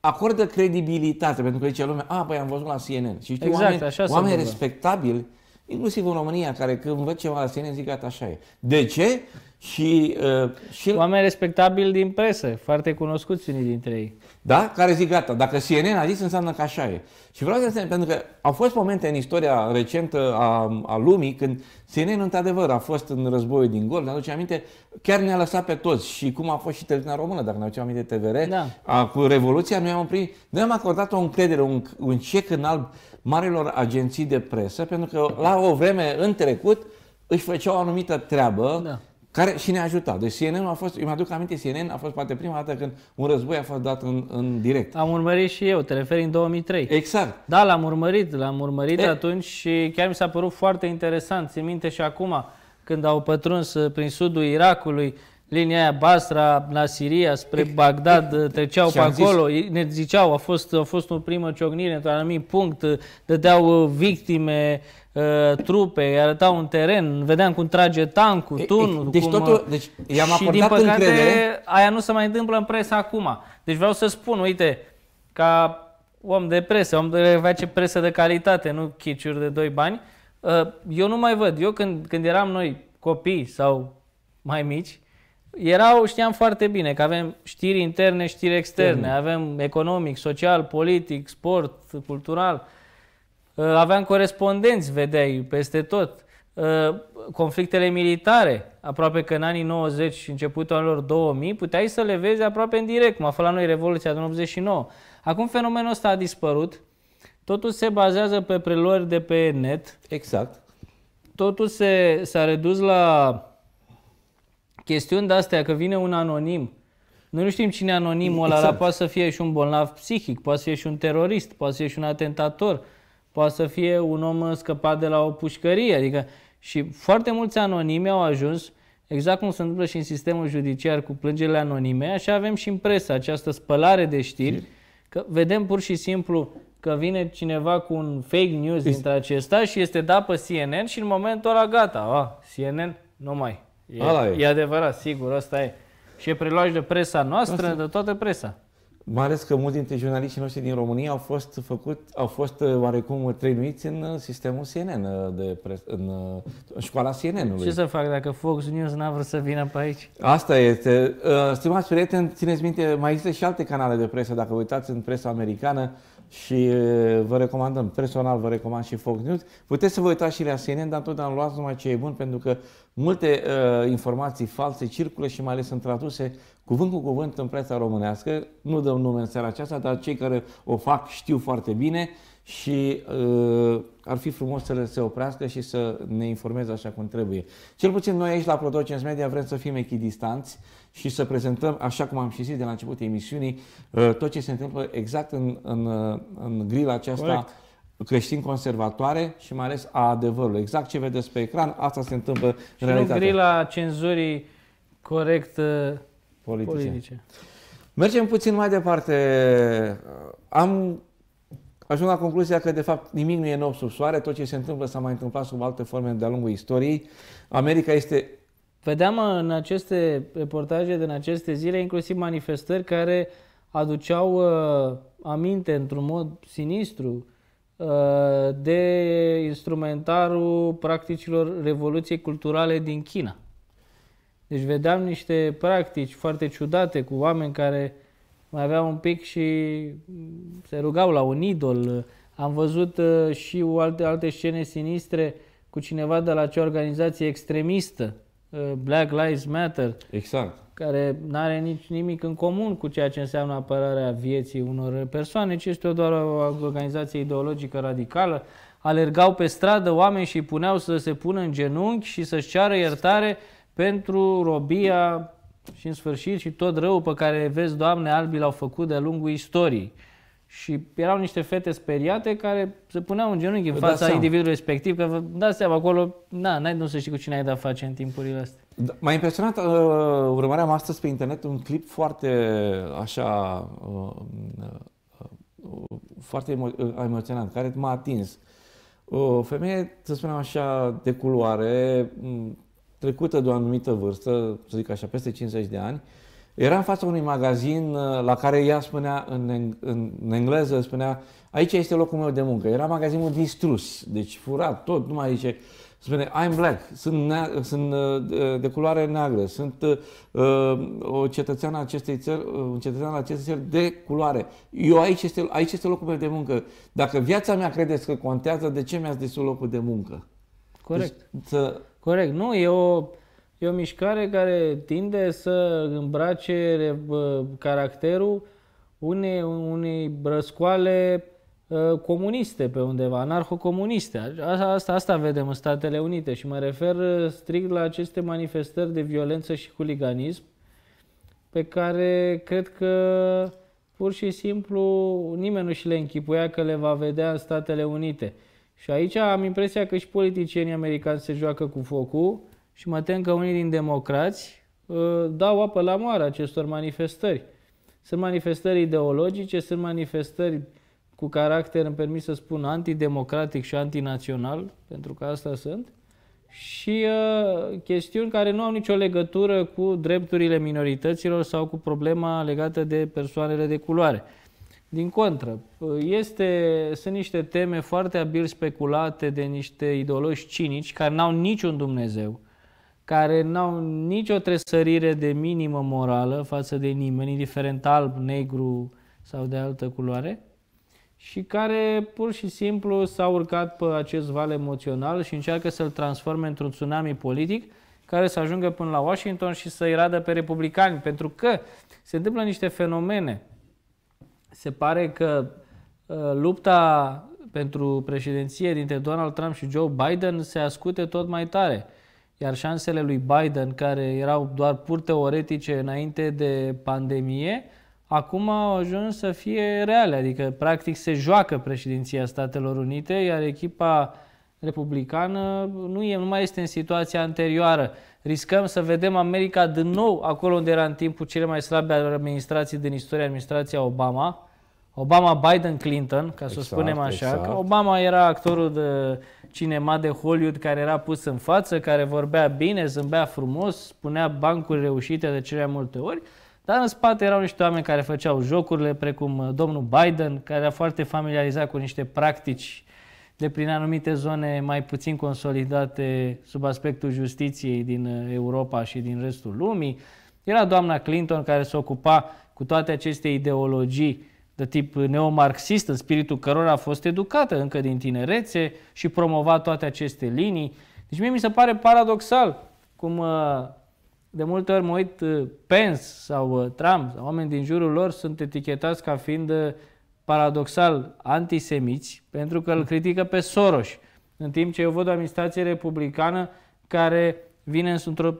S1: acordă credibilitate, pentru că zice lumea, a, păi am văzut la CNN. Și știi, exact, oameni, așa oameni respectabili, inclusiv în România, care când văd ceva la CNN zic, gata, așa e. De ce? Și, uh, și... Oameni respectabili din presă, foarte cunoscuți unii dintre ei da? care zic gata, dacă CNN a zis, înseamnă că așa e. Și vreau să înțeleg, pentru că au fost momente în istoria recentă a, a lumii când CNN, într-adevăr, a fost în războiul din gol, dar aduce aminte, chiar ne-a lăsat pe toți. Și cum a fost și televiziunea română, dacă ne aduce aminte TVR, da. a, cu Revoluția, noi am oprit, noi am acordat o încredere, un, un cec în alb marilor agenții de presă, pentru că la o vreme în trecut își făceau o anumită treabă da care și ne-a ajutat. Deci CNN a fost, îmi aduc aminte, CNN a fost poate prima dată când un război a fost dat în, în direct. Am urmărit și eu, te referi în 2003. Exact. Da, l-am urmărit, l-am urmărit
S2: e. atunci și chiar mi s-a părut foarte interesant. Țin minte și acum, când au pătruns uh, prin sudul Irakului, linia aia Basra, la Siria, spre Bagdad, uh, treceau pe acolo, zis. ne ziceau, a fost, a fost o primă ciocnire într-un anumit punct, uh, dădeau victime, Uh, trupe, îi arătau un teren, vedeam cum trage tancul, tunul. Deci, cum, totul, uh, deci i-am și din păcate, încredere. aia nu se mai întâmplă în presă acum. Deci vreau să spun, uite, ca om de presă, om de face presă de calitate, nu chiciuri de doi bani, uh, eu nu mai văd. Eu când, când eram noi copii sau mai mici, erau, știam foarte bine că avem știri interne, știri externe, mm. avem economic, social, politic, sport, cultural. Eh, aveam corespondenți, vedeai, peste tot. Eh, conflictele militare, aproape că în anii 90 și începutul anilor 2000, puteai să le vezi aproape în direct, cum a fost la noi Revoluția din 89. Acum fenomenul ăsta a dispărut, totul se bazează pe preluări de pe net. Exact. Totul se, s-a redus la chestiuni de astea, că vine un anonim, noi nu știm cine e anonimul ăla, exact. poate să fie și un bolnav psihic, poate să fie și un terorist, poate să fie și un atentator, poate să fie un om scăpat de la o pușcărie. Adică, și foarte mulți anonimi au ajuns, exact cum se întâmplă și în sistemul judiciar cu plângerile anonime, așa avem și în presă această spălare de știri, că vedem pur și simplu că vine cineva cu un fake news dintre acesta și este dat pe CNN și în momentul ăla gata, a, CNN, nu mai. E, e. e adevărat, sigur, asta e. Și e preluat de presa noastră, asta... de toată presa
S1: mai ales că mulți dintre jurnaliștii noștri din România au fost făcut, au fost uh, oarecum trăinuiți în uh, sistemul CNN, uh, de pre, în, în școala CNN-ului. Ce să fac dacă Fox News
S2: n-a vrut să vină pe aici?
S1: Asta este. Stimați prieteni, țineți minte, mai există și alte canale de presă. Dacă uitați în presa americană, și vă recomandăm, personal vă recomand și Fox News. Puteți să vă uitați și la CNN, dar întotdeauna luați numai ce e bun, pentru că multe uh, informații false circulă și mai ales sunt traduse cuvânt cu cuvânt în presa românească. Nu dăm nume în seara aceasta, dar cei care o fac știu foarte bine. Uh, și uh, ar fi frumos să se oprească și să ne informeze așa cum trebuie. Cel puțin noi aici la ProDocenți Media vrem să fim echidistanți și să prezentăm, așa cum am și zis de la începutul emisiunii, uh, tot ce se întâmplă exact în, în, uh, în grila aceasta Correct creștin conservatoare și mai ales a adevărului. Exact ce vedeți pe ecran, asta se întâmplă și în realitate. Și
S2: grila cenzurii corect
S1: uh, politice. politice. Mergem puțin mai departe. Am Ajung la concluzia că, de fapt, nimic nu e nou sub soare, tot ce se întâmplă s-a mai întâmplat sub alte forme de-a lungul istoriei. America este... Vedeam în aceste reportaje din aceste zile inclusiv manifestări care
S2: aduceau uh, aminte într-un mod sinistru uh, de instrumentarul practicilor revoluției culturale din China. Deci vedeam niște practici foarte ciudate cu oameni care mai aveau un pic și se rugau la un idol. Am văzut uh, și alte, alte scene sinistre cu cineva de la acea organizație extremistă, uh, Black Lives Matter. Exact. Care nu are nici nimic în comun cu ceea ce înseamnă apărarea vieții unor persoane, ci este doar o organizație ideologică radicală. Alergau pe stradă oameni și îi puneau să se pună în genunchi și să-și ceară iertare pentru robia și în sfârșit și tot răul pe care vezi, Doamne, albii l-au făcut de-a lungul istoriei. Și erau niște fete speriate care se puneau în genunchi în fața individului respectiv, că vă dați seama, acolo na, n-ai, nu să știi cu cine ai de-a face în timpurile astea. Da,
S1: m-a impresionat, uh, urmăream astăzi pe internet un clip foarte așa, uh, uh, foarte emo- uh, emoționant, care m-a atins. O femeie, să spunem așa, de culoare, trecută de o anumită vârstă, să zic așa, peste 50 de ani, era în fața unui magazin uh, la care ea spunea în, în, în engleză, spunea, aici este locul meu de muncă. Era magazinul distrus, deci furat, tot, numai aici. zice, spune, I'm black, sunt, ne- sunt uh, de culoare neagră, sunt uh, uh o cetățeană acestei țări, un cetățean al acestei țări de culoare. Eu aici este, aici este locul meu de muncă. Dacă viața mea credeți că contează, de ce mi-ați distrus locul de muncă? Corect. Deci, să Corect, nu, e o, e o
S2: mișcare care tinde să îmbrace caracterul unei, unei răscoale ă, comuniste pe undeva, anarhocomuniste. Asta, asta, asta vedem în Statele Unite și mă refer ă, strict la aceste manifestări de violență și huliganism pe care cred că pur și simplu nimeni nu și le închipuia că le va vedea în Statele Unite. Și aici am impresia că și politicienii americani se joacă cu focul și mă tem că unii din democrați uh, dau apă la moară acestor manifestări. Sunt manifestări ideologice, sunt manifestări cu caracter, îmi permis să spun, antidemocratic și antinațional, pentru că asta sunt, și uh, chestiuni care nu au nicio legătură cu drepturile minorităților sau cu problema legată de persoanele de culoare. Din contră, este, sunt niște teme foarte abil speculate de niște ideologi cinici care n-au niciun Dumnezeu, care n-au nicio tresărire de minimă morală față de nimeni, indiferent alb, negru sau de altă culoare, și care pur și simplu s au urcat pe acest val emoțional și încearcă să-l transforme într-un tsunami politic care să ajungă până la Washington și să-i radă pe republicani, pentru că se întâmplă niște fenomene se pare că uh, lupta pentru președinție dintre Donald Trump și Joe Biden se ascute tot mai tare. Iar șansele lui Biden, care erau doar pur teoretice înainte de pandemie, acum au ajuns să fie reale. Adică, practic, se joacă președinția Statelor Unite, iar echipa republicană nu, e, nu mai este în situația anterioară. Riscăm să vedem America din nou acolo unde era în timpul cele mai slabe administrații din istoria, administrația Obama, Obama, Biden, Clinton, ca să exact, spunem așa, exact. că Obama era actorul de cinema de Hollywood care era pus în față, care vorbea bine, zâmbea frumos, spunea bancuri reușite de cele mai multe ori, dar în spate erau niște oameni care făceau jocurile, precum uh, domnul Biden, care era foarte familiarizat cu niște practici de prin anumite zone mai puțin consolidate sub aspectul justiției din uh, Europa și din restul lumii. Era doamna Clinton care se ocupa cu toate aceste ideologii de tip neomarxist, în spiritul cărora a fost educată încă din tinerețe și promova toate aceste linii. Deci mie mi se pare paradoxal cum uh, de multe ori mă uit uh, Pence sau Trump, sau oameni din jurul lor sunt etichetați ca fiind paradoxal, antisemiți, pentru că îl critică pe Soros, în timp ce eu văd o administrație republicană care vine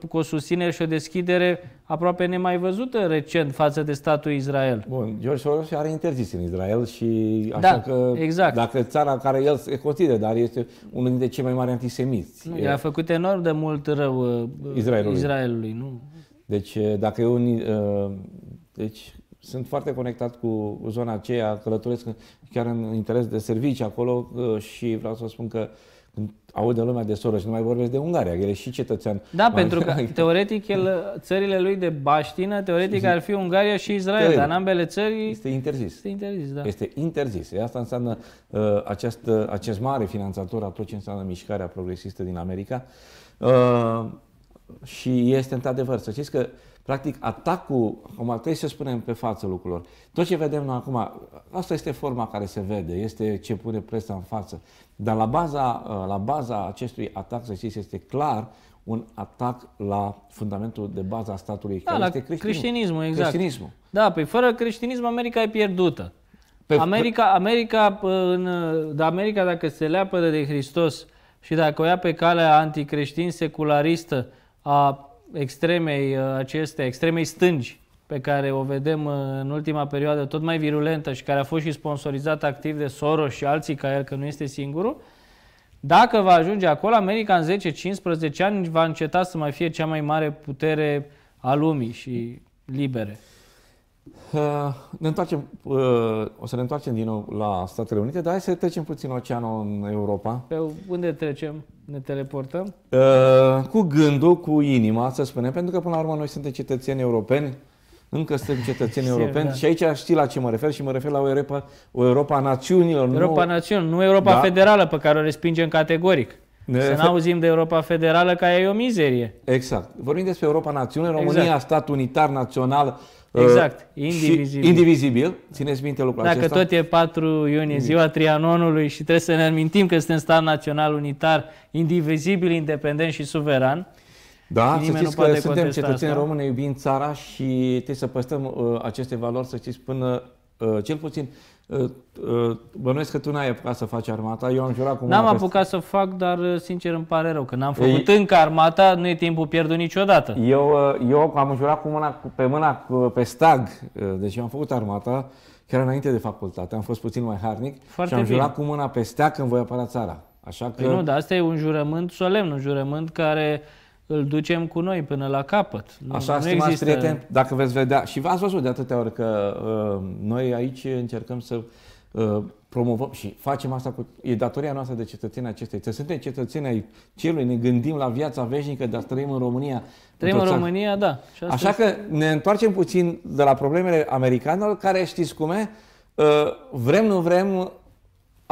S2: cu o susținere și o deschidere aproape nemai văzută recent față de statul Israel.
S1: Bun, George Soros are interzis în Israel și așa da, că exact. dacă țara care el se consideră, dar este unul dintre cei mai mari antisemiți. Nu, i-a
S2: făcut enorm de mult rău uh, Israelului. Israelului
S1: nu? Deci uh, dacă e un... Uh, deci sunt foarte conectat cu zona aceea, călătoresc chiar în interes de servicii acolo uh, și vreau să spun că când de lumea de și nu mai vorbesc de Ungaria, el e și cetățean. Da, pentru că teoretic
S2: el, țările lui de baștină, teoretic ar fi Ungaria și Israel, teoretic. dar în
S1: ambele țări... Este interzis. Este interzis, da. Este interzis. Asta înseamnă uh, acest, uh, acest mare finanțator a tot ce înseamnă mișcarea progresistă din America uh, și este într-adevăr. Să știți că uh, Practic, atacul, acum trebuie să spunem pe față lucrurilor. Tot ce vedem noi acum, asta este forma care se vede, este ce pune presa în față. Dar la baza, uh, la baza acestui atac, să știți, este clar un atac la fundamentul de bază a statului, da, care la este Creștinism, creștinismul exact. Creștinismul. Da, păi fără creștinism America e
S2: pierdută. Pe, America, America, în, America, dacă se leapă de Hristos și dacă o ia pe calea anticreștin secularistă a extremei uh, acestea, extremei stângi pe care o vedem uh, în ultima perioadă tot mai virulentă și care a fost și sponsorizată activ de Soros și alții ca el, că nu este singurul, dacă va ajunge acolo, America în 10-15 ani va înceta să mai fie cea mai mare
S1: putere a lumii și libere. Uh, ne întoarcem, o să ne întoarcem din nou la Statele Unite, dar hai să trecem puțin oceanul în Europa.
S2: Pe unde trecem? ne teleportăm?
S1: Uh, cu gândul, cu inima, să spunem, pentru că până la urmă noi suntem cetățeni europeni, încă suntem cetățeni europeni da. și aici știi la ce mă refer și mă refer la o Europa, o Europa națiunilor. Europa nu...
S2: națiunilor, nu Europa da? federală pe care o respingem
S1: categoric. Să ne auzim de Europa Federală, ca e o mizerie. Exact. Vorbim despre Europa Națiune, exact. România, exact. stat unitar, național, uh, Exact, indivizibil. indivizibil, țineți minte lucrul Dacă acesta. tot e
S2: 4 iunie, ziua Trianonului și trebuie să ne amintim că suntem stat național unitar, indivizibil, independent și suveran. Da, și să știți că suntem cetățeni români,
S1: iubim țara și trebuie să păstrăm uh, aceste valori, să știți, până uh, cel puțin Ă, ă, bănuiesc că tu n-ai apucat să faci armata, eu am jurat cu N-am apucat
S2: să fac, dar ă, sincer îmi pare rău că n-am făcut
S1: Ei, încă armata, nu e timpul pierdut niciodată. Eu, eu am jurat cu mâna, pe mâna pe stag, deci eu am făcut armata chiar înainte de facultate, am fost puțin mai harnic Foarte și am jurat cu mâna pe stag când voi apăra țara. Așa păi că... Păi nu, dar
S2: asta e un jurământ solemn, un jurământ care uh, îl ducem cu noi până la
S1: capăt. Nu, Așa, nu stimați există... prieteni, dacă veți vedea, și ați văzut de atâtea ori că uh, noi aici încercăm să uh, promovăm și facem asta cu... E datoria noastră de cetățenii acestei. Să suntem cetățenii ai celui, ne gândim la viața veșnică dar trăim în România. Trăim în România,
S2: da. Și Așa că
S1: ne întoarcem puțin de la problemele americanilor, care știți cum e, uh, vrem nu vrem,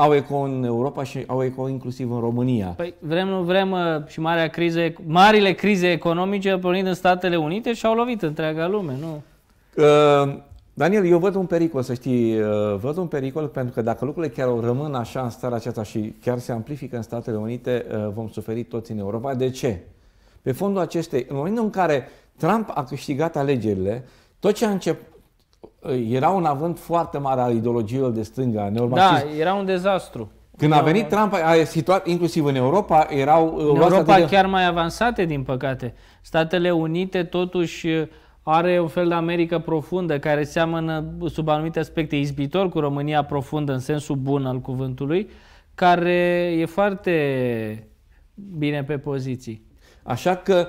S1: au eco în Europa și au eco inclusiv în România. Păi
S2: vrem, nu vrem uh, și marea crize, marile crize economice au pornit în Statele Unite și au lovit întreaga lume, nu?
S1: Uh, Daniel, eu văd un pericol, să știi, uh, văd un pericol pentru că dacă lucrurile chiar rămân așa în starea aceasta și chiar se amplifică în Statele Unite, uh, vom suferi toți în Europa. De ce? Pe fondul acestei, în momentul în care Trump a câștigat alegerile, tot ce a, început, era un avânt foarte mare al ideologiilor de stânga, Da,
S2: era un dezastru. Când a venit
S1: Trump, a situat inclusiv în Europa, erau... Uh, în Europa de... chiar
S2: mai avansate, din păcate. Statele Unite totuși uh, are un fel de America profundă, care seamănă uh, sub anumite aspecte izbitor cu România profundă, în sensul bun al cuvântului, care e
S1: foarte bine pe poziții. Așa că,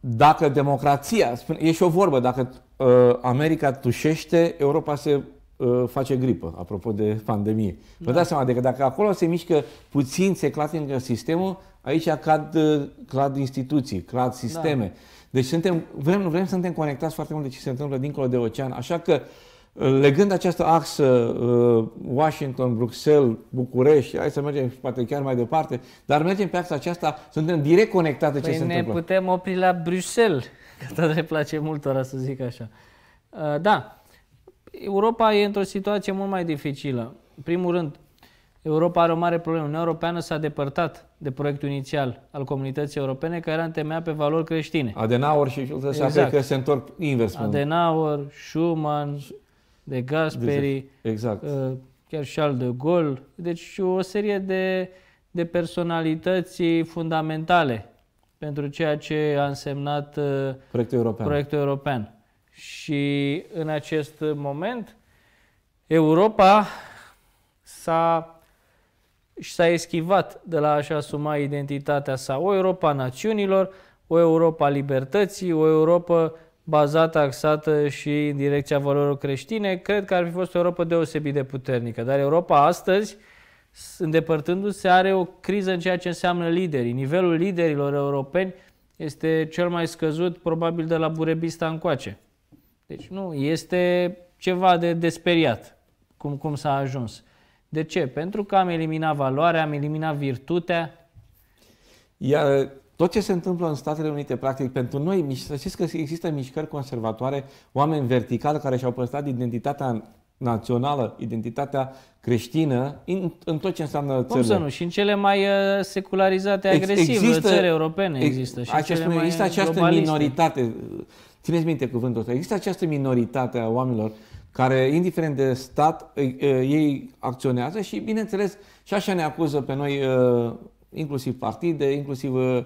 S1: dacă democrația, e și o vorbă, dacă Uh, America tușește, Europa se uh, face gripă, apropo de pandemie. Da. Vă dați seama, de că dacă acolo se mișcă puțin, se clatină sistemul, aici cad, uh, clad instituții, clad sisteme. Da. Deci suntem, vrem, nu vrem, suntem conectați foarte mult de ce se întâmplă dincolo de ocean, așa că legând această axă Washington, Bruxelles, București, hai să mergem poate chiar mai departe, dar mergem pe axa aceasta, suntem direct conectate de ce păi se ne întâmplă. ne
S2: putem opri la Bruxelles. Asta ne place mult ora să zic așa. Uh, da, Europa e într-o situație mult mai dificilă. În primul rând, Europa are o mare problemă. Uniunea Europeană s-a depărtat de proiectul inițial al comunității europene, care era întemeiat pe valori creștine.
S1: Adenauer și Schulze exact. că se întorc invers.
S2: Adenauer, Schumann, De Gasperi, deci, exact. Uh, chiar Charles de Gaulle. Deci o serie de, de personalități fundamentale pentru ceea ce a însemnat uh, proiectul european. Proiectul european. Și în acest moment, Europa s-a și s-a eschivat de la așa suma identitatea sa. O Europa națiunilor, o Europa libertății, o Europa bazată, axată și în direcția valorilor creștine, cred că ar fi fost o Europa deosebit de puternică. Dar Europa astăzi îndepărtându-se, are o criză în ceea ce înseamnă liderii. Nivelul liderilor europeni este cel mai scăzut, probabil, de la Burebista încoace. Deci nu, este ceva de desperiat cum, cum s-a ajuns. De ce? Pentru că am eliminat valoarea, am eliminat virtutea.
S1: Iar uh, tot ce se întâmplă în Statele Unite, practic, pentru noi, să știți că există mișcări conservatoare, oameni verticali care și-au păstrat identitatea în națională, identitatea creștină în, în tot ce înseamnă țările. Cum să nu?
S2: Și în cele mai uh, secularizate, agresive există, țări europene există. Și această, cele mai există această globaliste.
S1: minoritate. Țineți minte cuvântul ăsta. Există această minoritate a oamenilor care, indiferent de stat, ei acționează și, bineînțeles, și așa ne acuză pe noi uh, inclusiv partide, inclusiv uh,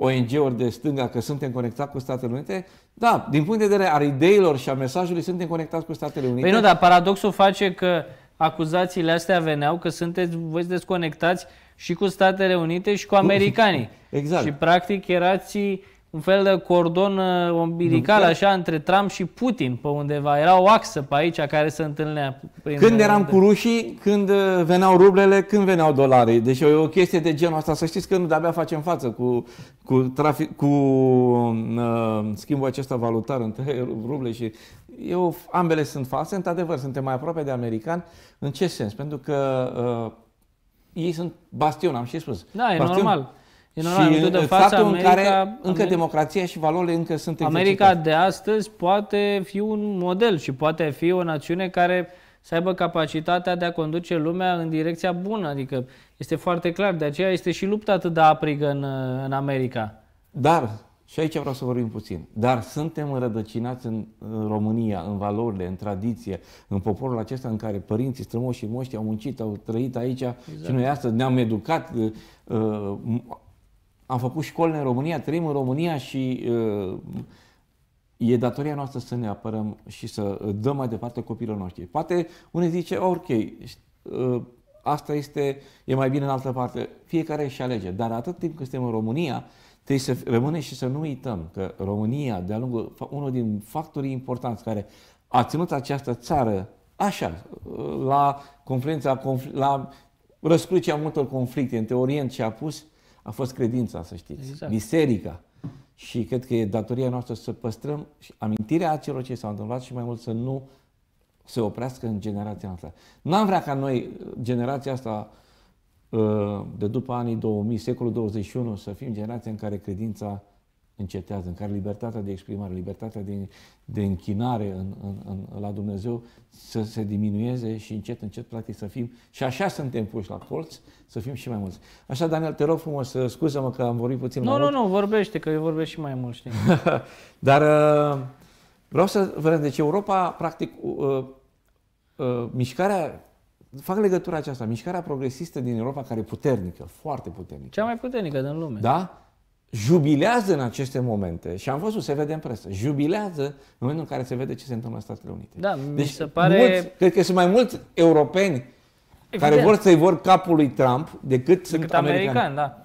S1: ONG-uri de stânga că suntem conectați cu Statele Unite? Da, din punct de vedere al ideilor și a mesajului suntem conectați cu Statele Unite. Păi nu, dar
S2: paradoxul face că acuzațiile astea veneau că sunteți voi desconectați și cu Statele Unite și cu americanii. Exact. Și practic erați un fel de cordon uh, umbilical așa între Trump și Putin pe undeva. Era o axă pe aici care se întâlnea. Prin când uh, eram de...
S1: cu rușii, când uh, veneau rublele, când veneau dolarii. Deci e o chestie de genul asta Să știți că nu de-abia facem față cu, cu, trafic, cu uh, schimbul acesta valutar între ruble și... Eu, ambele sunt false. Într-adevăr, suntem mai aproape de americani. În ce sens? Pentru că uh, ei sunt bastion, am și spus. Da, e bastion, normal E normal, și de față, faptul America, în care încă America, democrația și valorile încă sunt America exercitate.
S2: de astăzi poate fi un model și poate fi o națiune care să aibă capacitatea de a conduce lumea în direcția bună. Adică este foarte clar, de aceea este și lupta atât de aprigă în, în America.
S1: Dar, și aici vreau să vorbim puțin, dar suntem rădăcinați în, în România, în valorile, în tradiție, în poporul acesta în care părinții, strămoșii, moștii au muncit, au trăit aici exact. și noi astăzi ne-am educat, uh, uh am făcut școli în România, trăim în România și uh, e datoria noastră să ne apărăm și să uh, dăm mai departe copiilor noștri. Poate unii zice, oh, ok, uh, asta este, e mai bine în altă parte. Fiecare își alege. Dar atât timp cât suntem în România, trebuie să rămâne și să nu uităm că România, de-a lungul, unul din factorii importanți care a ținut această țară așa, la conferința, la răscrucea multor conflicte între Orient și Apus, uh, a fost credința, să știți, exact. biserica. Și cred că e datoria noastră să păstrăm amintirea celor ce s-au întâmplat și mai mult să nu se oprească în generația noastră. N-am vrea ca noi, generația asta uh, de după anii 2000, secolul 21, să fim generația în care credința încetează, în care libertatea de exprimare, libertatea de, de închinare în, în, în, la Dumnezeu să se diminueze și încet, încet, practic, să fim, și așa suntem puși la colț, să fim și mai mulți. Așa, Daniel, te rog frumos, scuză-mă că am vorbit puțin nu, mai nu, mult.
S2: Nu, nu, vorbește, că eu vorbesc și mai mult, știi.
S1: Dar uh, vreau să vedem, deci Europa, practic, uh, uh, mișcarea fac legătura aceasta, mișcarea progresistă din Europa care e puternică, foarte puternică. Cea mai puternică din lume. Da? jubilează în aceste momente, și am văzut, se vede în presă, jubilează în momentul în care se vede ce se întâmplă în Statele Unite. Da, deci mi se pare... Mulți, cred că sunt mai mulți europeni Evident. care vor să-i vor capul lui Trump decât decât sunt americani. American, da.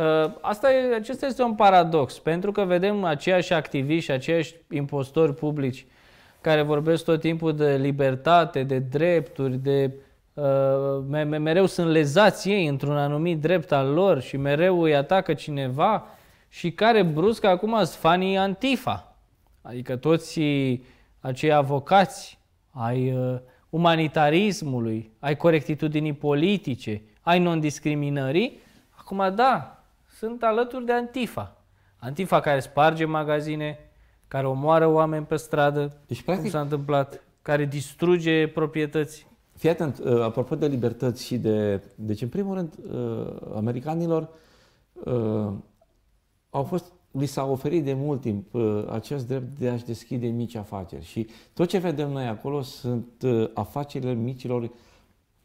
S2: Uh, asta e, acesta este un paradox, pentru că vedem aceiași activiști, aceiași impostori publici care vorbesc tot timpul de libertate, de drepturi, de uh, mereu sunt lezați ei într-un anumit drept al lor și mereu îi atacă cineva și care brusc acum sunt fanii Antifa, adică toți acei avocați ai uh, umanitarismului, ai corectitudinii politice, ai non-discriminării, acum da, sunt alături de Antifa. Antifa care sparge magazine, care omoară oameni pe stradă, deci, practic, cum s-a întâmplat, care distruge
S1: proprietăți. Fii atent, uh, apropo de libertăți și de... Deci, în primul rând, uh, americanilor uh, au fost, li s-a oferit de mult timp uh, acest drept de a-și deschide mici afaceri și tot ce vedem noi acolo sunt uh, afacerile micilor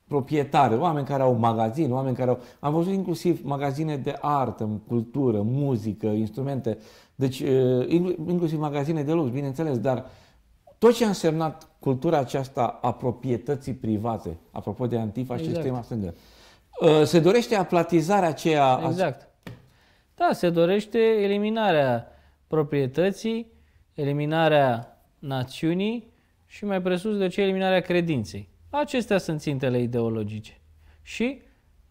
S1: proprietari, oameni care au magazin, oameni care au... Am văzut inclusiv magazine de artă, cultură, muzică, instrumente, deci uh, inclusiv magazine de lux, bineînțeles, dar tot ce a însemnat cultura aceasta a proprietății private, apropo de Antifa exact. și extrema stângă, se dorește aplatizarea aceea exact.
S2: Da, se dorește eliminarea proprietății, eliminarea națiunii și mai presus de ce eliminarea credinței. Acestea sunt țintele ideologice. Și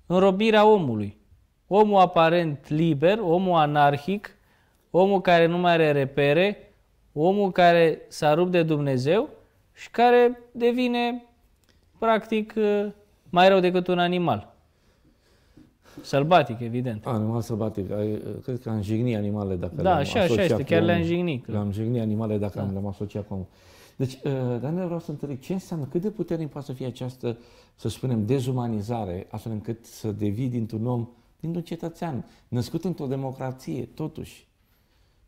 S2: înrobirea omului. Omul aparent liber, omul anarhic, omul care nu mai are repere, omul care s-a rupt de Dumnezeu și care devine practic mai rău decât un animal.
S1: Sălbatic, evident. Animal sălbatic. Cred că am jignit animale dacă da, le-am așa, așa este, chiar le-am jignit. Le-am jignit animale dacă da. le-am asociat cu Deci, uh, Daniel, vreau să întreb: ce înseamnă, cât de puternic poate să fie această, să spunem, dezumanizare, astfel încât să devii dintr-un om, dintr-un cetățean, născut într-o democrație, totuși,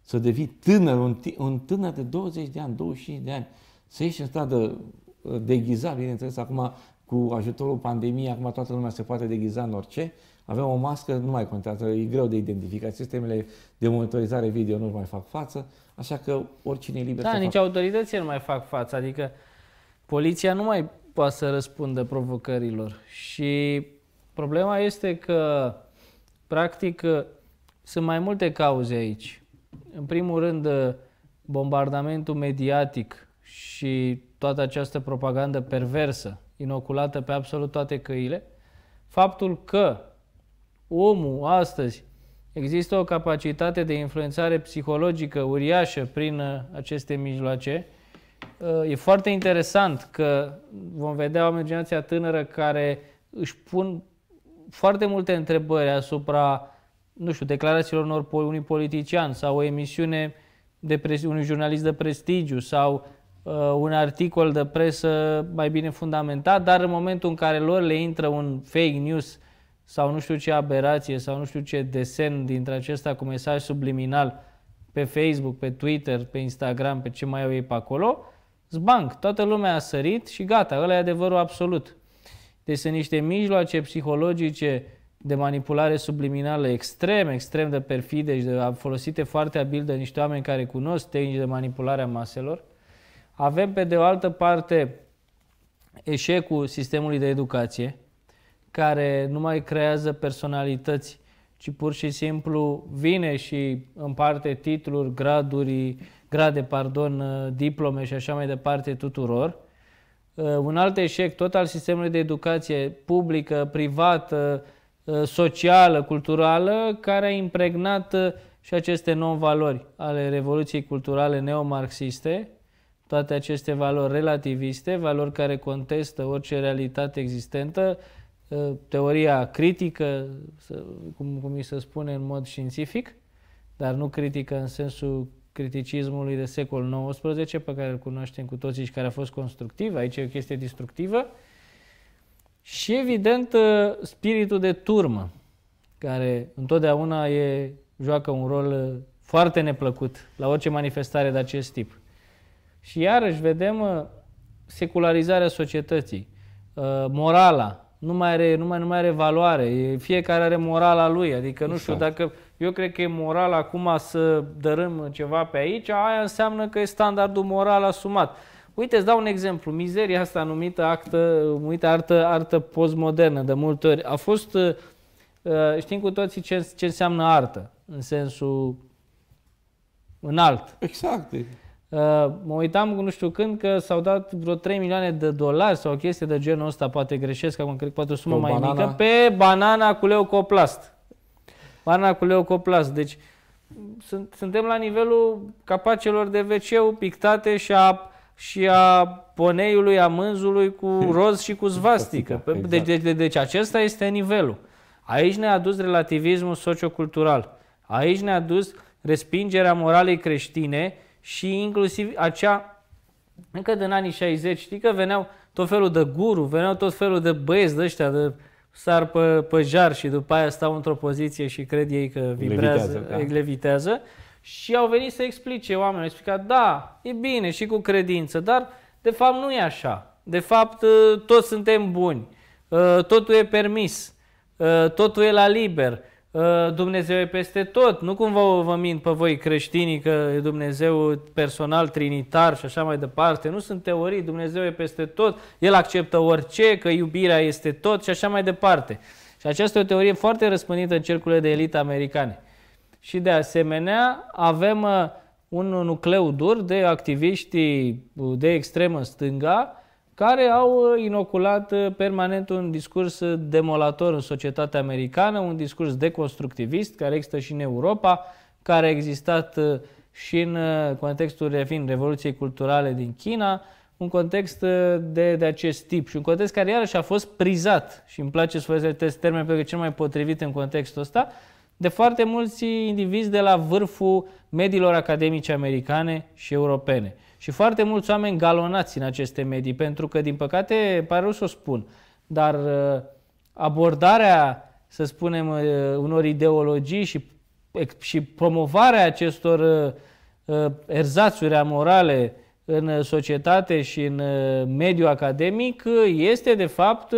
S1: să devii tânăr, un, un tânăr de 20 de ani, 25 de ani, să ieși în stradă uh, deghizat, bineînțeles, acum cu ajutorul pandemiei, acum toată lumea se poate deghiza în orice, avem o mască, nu mai contează, e greu de identificat. Sistemele de monitorizare video nu mai fac față, așa că oricine e liber da, să nici fac.
S2: autoritățile nu mai fac față, adică poliția nu mai poate să răspundă provocărilor. Și problema este că, practic, sunt mai multe cauze aici. În primul rând, bombardamentul mediatic și toată această propagandă perversă, inoculată pe absolut toate căile, faptul că omul astăzi există o capacitate de influențare psihologică uriașă prin uh, aceste mijloace. Uh, e foarte interesant că vom vedea o generație tânără care își pun foarte multe întrebări asupra, nu știu, declarațiilor unor, unui politician sau o emisiune de pres- unui jurnalist de prestigiu sau uh, un articol de presă mai bine fundamentat, dar în momentul în care lor le intră un fake news uh, sau nu știu ce aberație sau nu știu ce desen dintre acesta cu mesaj subliminal pe Facebook, pe Twitter, pe Instagram, pe ce mai au ei pe acolo, zbanc, toată lumea a sărit și gata, ăla e adevărul absolut. Deci sunt niște mijloace psihologice de manipulare subliminală extrem, extrem de perfide și de, folosite foarte abil de niște oameni care cunosc tehnici de manipulare a maselor. Avem pe de o altă parte eșecul sistemului de educație, care nu mai creează personalități, ci pur și simplu vine și împarte titluri, graduri, grade, pardon, uh, diplome și așa mai departe tuturor. Uh, un alt eșec tot al sistemului de educație publică, privată, uh, socială, culturală, care a impregnat și aceste non-valori ale revoluției culturale neomarxiste, toate aceste valori relativiste, valori care contestă orice realitate existentă, Ă, teoria critică, cum, cum mi se spune în mod științific, dar nu critică în sensul criticismului de secol XIX, pe care îl cunoaștem cu toții și care a fost constructiv, aici e o chestie distructivă. și evident ă, spiritul de turmă, care întotdeauna e, joacă un rol ă, foarte neplăcut la orice manifestare de acest tip. Și iarăși vedem secularizarea societății, morala, nu mai are, nu mai, nu mai are valoare. Fiecare are morala lui. Adică, nu știu, exact. dacă eu cred că e moral acum să dărâm ceva pe aici, aia înseamnă că e standardul moral asumat. Uite, îți dau un exemplu. Mizeria asta numită actă, uite, artă, artă postmodernă, de multe ori, a fost, uh, uh, știm cu toții ce, ce înseamnă artă, în sensul înalt. Exact. Uh, mă uitam, nu știu când, că s-au dat vreo 3 milioane de dolari sau o chestie de genul ăsta, poate greșesc, acum cred că poate o sumă pe mai banana. mică, pe banana cu leucoplast. Banana cu leucoplast. Deci sunt, suntem la nivelul capacelor de wc pictate și a, și a poneiului, a mânzului cu roz și cu zvastică. Da, exact. Deci, deci, deci, deci acesta este nivelul. Aici ne-a dus relativismul sociocultural. Aici ne-a dus respingerea moralei creștine și inclusiv acea, încă din anii 60, știi că veneau tot felul de guru, veneau tot felul de băieți de ăștia, de sar pe, pe jar și după aia stau într-o poziție și cred ei că vibrează, levitează, da. levitează și au venit să explice oamenii, au explicat, da, e bine și cu credință, dar de fapt nu e așa. De fapt, ă, toți suntem buni, ă, totul e permis, ă, totul e la liber, Ă, Dumnezeu e peste tot. Nu cumva vă mint pe voi creștinii că e Dumnezeu personal, trinitar și așa mai departe. Nu sunt teorii, Dumnezeu e peste tot, El acceptă orice, că iubirea este tot și așa mai departe. Și aceasta e o teorie foarte răspândită în cercurile de elită americane. Și de asemenea avem ă, un nucleu dur de activiști de extremă stânga care au uh, inoculat uh, permanent un discurs uh, demolator în societatea americană, un discurs deconstructivist care există și în Europa, care a existat și în contextul, revin, Revoluției Culturale din China, un context de, de acest tip și un context care iarăși a fost prizat și îmi place să folosesc termen pentru că cel mai potrivit în contextul ăsta, de foarte mulți indivizi de la vârful mediilor academice americane și europene. Și foarte mulți oameni galonați în aceste medii, pentru că, din păcate, pare rău să o spun, dar uh, abordarea, să spunem, uh, unor ideologii și, și promovarea acestor uh, erzațuri amorale în societate și în mediul academic este, de fapt,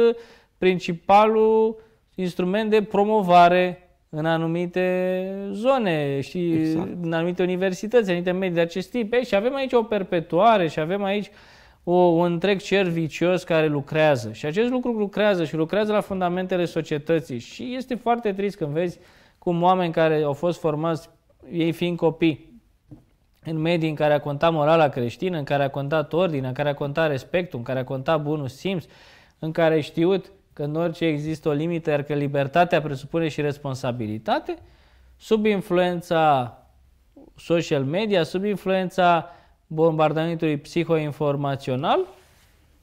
S2: principalul instrument de promovare în anumite zone și exact. în anumite universități, în anumite medii de acest tip. Ei, și avem aici o perpetuare și avem aici o, un întreg cer vicios care lucrează. Și acest lucru lucrează și lucrează la fundamentele societății. Și este foarte trist când vezi cum oameni care au fost formați, ei fiind copii, în medii în care a contat morala creștină, în care a contat ordinea, în care a contat respectul, în care a contat bunul simț, în care ai știut că în orice există o limită, iar că libertatea presupune și responsabilitate, sub influența social media, sub influența bombardamentului psihoinformațional,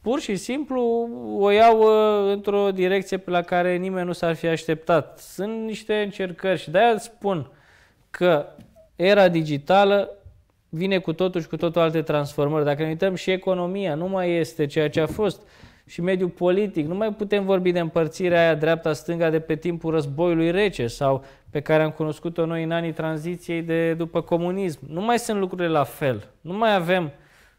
S2: pur și simplu o iau ă, într-o direcție pe la care nimeni nu s-ar fi așteptat. Sunt niște încercări și de-aia spun că era digitală vine cu totul și cu totul alte transformări. Dacă ne uităm și economia, nu mai este ceea ce a fost și mediul politic. Nu mai putem vorbi de împărțirea aia dreapta-stânga de pe timpul războiului rece sau pe care am cunoscut-o noi în anii tranziției de după comunism. Nu mai sunt lucrurile la fel. Nu mai avem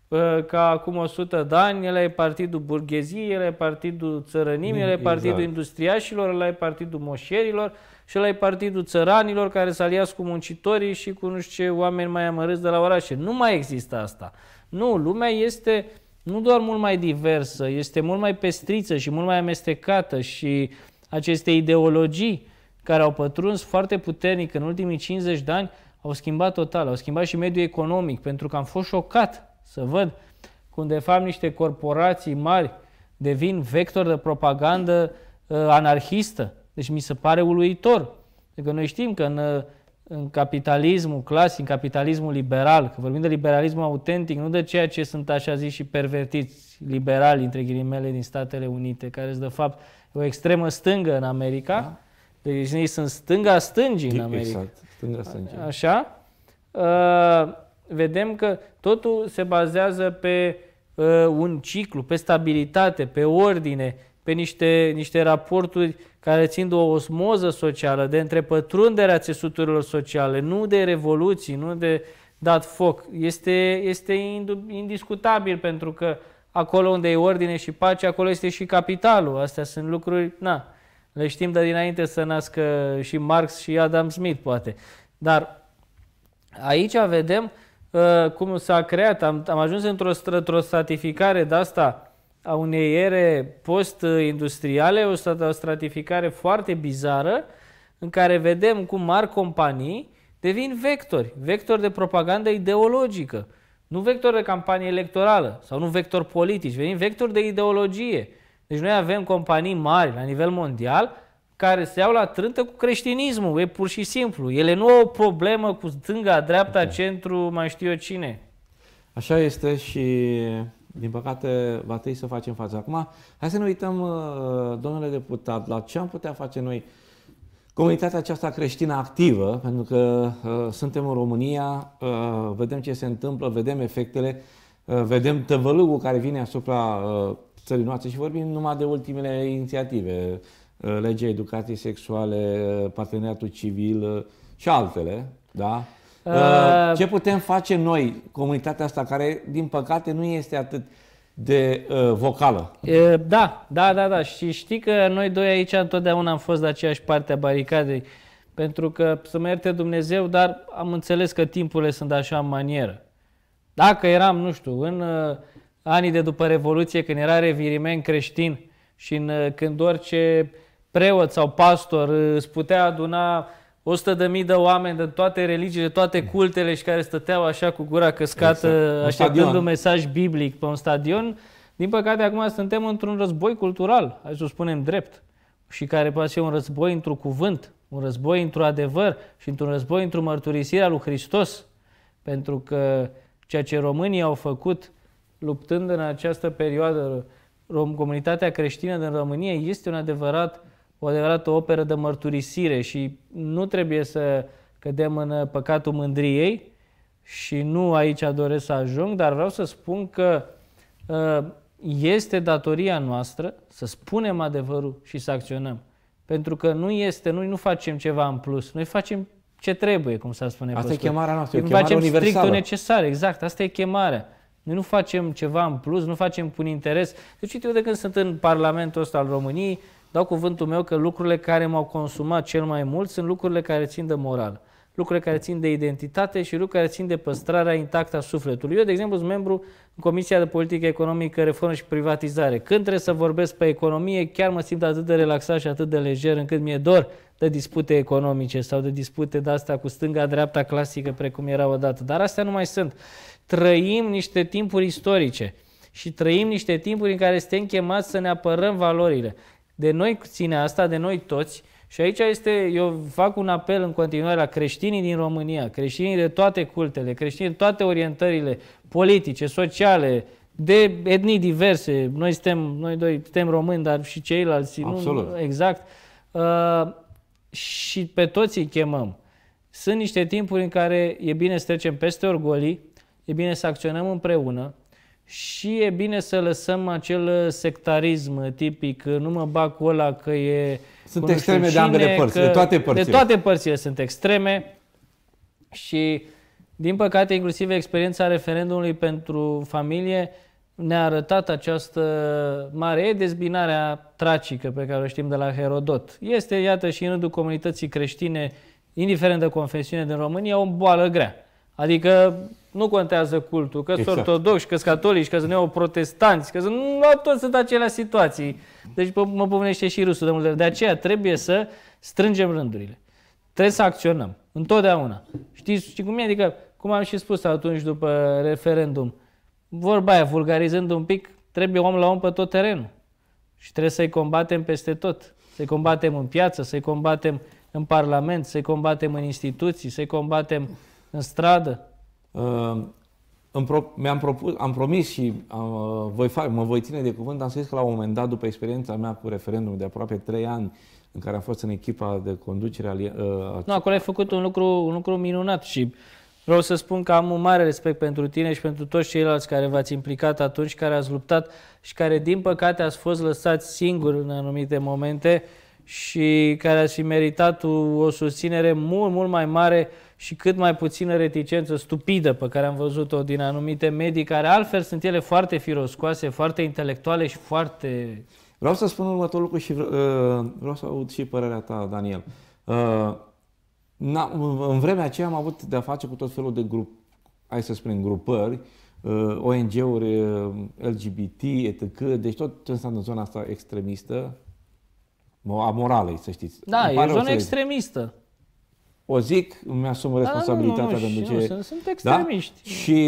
S2: uh, ca acum 100 de ani, el e partidul burgheziei, el e partidul țărănimii, el e mm, partidul exact. industriașilor, el e partidul moșierilor și el e partidul țăranilor care s-a cu muncitorii și cu nu știu ce oameni mai amărâți de la orașe. Nu mai există asta. Nu, lumea este nu doar mult mai diversă, este mult mai pestriță și mult mai amestecată și aceste ideologii care au pătruns foarte puternic în ultimii 50 de ani au schimbat total, au schimbat și mediul economic, pentru că am fost șocat să văd cum de fapt niște corporații mari devin vector de propagandă uh, anarhistă. Deci mi se pare uluitor. Adică noi știm că în uh, în capitalismul clasic, în capitalismul liberal, că vorbim de liberalismul autentic, nu de ceea ce sunt așa zis și pervertiți liberali, între ghilimele, din Statele Unite, care sunt de fapt o extremă stângă în America, da. deci ei sunt stânga stângii în exact, America. Exact, stânga stângii. Așa? Ă, vedem că totul se bazează pe ă, un ciclu, pe stabilitate, pe ordine, pe niște, niște raporturi care țin de o osmoză socială, de întrepătrunderea țesuturilor sociale, nu de revoluții, nu de dat foc. Este, este indiscutabil pentru că acolo unde e ordine și pace, acolo este și capitalul. Astea sunt lucruri, na, le știm de dinainte să nască și Marx și Adam Smith, poate. Dar aici vedem uh, cum s-a creat, am, am ajuns într-o, stratificare de asta a unei ere post-industriale, o stratificare foarte bizară, în care vedem cum mari companii devin vectori, vectori de propagandă ideologică, nu vector de campanie electorală sau nu vector politici, venim vectori de ideologie. Deci noi avem companii mari la nivel mondial care se iau la trântă cu creștinismul, e pur și simplu. Ele nu au o problemă cu stânga, dreapta, okay. centru, mai știu eu
S1: cine. Așa este și din păcate, va trebui să facem față. Acum, hai să ne uităm, uh, domnule deputat, la ce am putea face noi, comunitatea aceasta creștină activă, pentru că uh, suntem în România, uh, vedem ce se întâmplă, vedem efectele, uh, vedem tăvălugul care vine asupra uh, țării noastre și vorbim numai de ultimele inițiative, uh, legea educației sexuale, uh, parteneriatul civil uh, și altele, da? Uh, uh, Ce uh, putem face noi, comunitatea asta, care, din păcate, nu este atât de uh, vocală? Uh,
S2: da, da, da, da. Și știi că noi doi aici întotdeauna am fost de aceeași parte a baricadei. Pentru că, să mă ierte Dumnezeu, dar am înțeles că timpurile sunt așa în manieră. Dacă eram, nu știu, în uh, anii de după Revoluție, când era reviriment creștin și în, uh, când orice preot sau pastor uh, îți putea aduna 100.000 de oameni de toate religiile, toate mm. cultele și care stăteau așa cu gura căscată exact. așteptând un mesaj biblic pe un stadion. Din păcate, acum suntem într-un război cultural, hai să o spunem drept, și care poate fi un război într-un cuvânt, un război într-un adevăr și într-un război într-o mărturisire a lui Hristos. Pentru că ceea ce românii au făcut luptând în această perioadă, comunitatea creștină din România este un adevărat o adevărată operă de mărturisire și nu trebuie să cădem în păcatul mândriei și nu aici doresc să ajung, dar vreau să spun că ă, este datoria noastră să spunem adevărul și să acționăm. Pentru că nu este, noi nu facem ceva în plus, noi facem ce trebuie, cum s-a spune. Asta postul. e chemarea noastră, noi e chemarea facem universală. strictul necesar, exact, asta e chemarea. Noi nu facem ceva în plus, nu facem pun un interes. Deci, uite, eu de când sunt în Parlamentul ăsta al României, dau cuvântul meu că lucrurile care m-au consumat cel mai mult sunt lucrurile care țin de moral, lucrurile care țin de identitate și lucrurile care țin de păstrarea intactă a sufletului. Eu, de exemplu, sunt membru în Comisia de Politică Economică, Reformă și Privatizare. Când trebuie să vorbesc pe economie, chiar mă simt atât de relaxat și atât de lejer încât mi-e dor de dispute economice sau de dispute de astea cu stânga-dreapta clasică, precum era odată. Dar astea nu mai sunt. Trăim niște timpuri istorice și trăim niște timpuri în care suntem chemați să ne apărăm valorile de noi ține asta, de noi toți. Și aici este, eu fac un apel în continuare la creștinii din România, creștinii de toate cultele, creștinii de toate orientările politice, sociale, de etnii diverse. Noi suntem, noi doi suntem români, dar și ceilalți. Absolut. Nu, exact. Uh, și pe toți îi chemăm. Sunt niște timpuri în care e bine să trecem peste orgolii, e bine să acționăm împreună, și e bine să lăsăm acel sectarism tipic, nu mă bag cu ăla că e... Sunt extreme cine, de ambele părți, de toate părțile. De toate părțile sunt extreme și, din păcate, inclusiv experiența referendumului pentru familie ne-a arătat această mare dezbinare tragică tracică pe care o știm de la Herodot. Este, iată, și în rândul comunității creștine, indiferent de confesiune din România, o boală grea. Adică nu contează cultul, că sunt exact. ortodoxi, că sunt catolici, că sunt neoprotestanți, că sunt... Nu, toți sunt aceleași situații. Deci mă povnește și rusul de multe. De aceea trebuie să strângem rândurile. Trebuie să acționăm. Întotdeauna. Știți, știi cum e? Adică, cum am și spus atunci după referendum, vorba aia, vulgarizând un pic, trebuie om la om pe tot terenul. Și trebuie să-i combatem peste tot. Să-i combatem în piață, să-i combatem în parlament, să-i combatem în instituții, să-i combatem în stradă? Uh,
S1: pro- mi-am propus, am promis și uh, voi fac, mă voi ține de cuvânt, am zic că la un moment dat, după experiența mea cu referendumul de aproape 3 ani, în care am fost în echipa de conducere al... Uh, nu, acolo ai făcut un lucru, un lucru minunat și vreau să spun că am un mare respect
S2: pentru tine și pentru toți ceilalți care v-ați implicat atunci, care ați luptat și care, din păcate, ați fost lăsați singuri în anumite momente și care ați fi meritat o susținere mult, mult mai mare și cât mai puțină reticență stupidă pe care am văzut-o din anumite medii, care altfel sunt ele foarte firoscoase, foarte intelectuale și foarte...
S1: Vreau să spun următorul lucru și uh, vreau să aud și părerea ta, Daniel. Uh, în vremea aceea am avut de-a face cu tot felul de grup, hai să spunem, grupări, uh, ONG-uri LGBT, etc., deci tot ce înseamnă zona asta extremistă, a moralei, să știți. Da, e zona
S2: extremistă
S1: o zic, îmi asum responsabilitatea da, nu, nu, pentru ce... Nu, sunt da? extremiști. Da? Și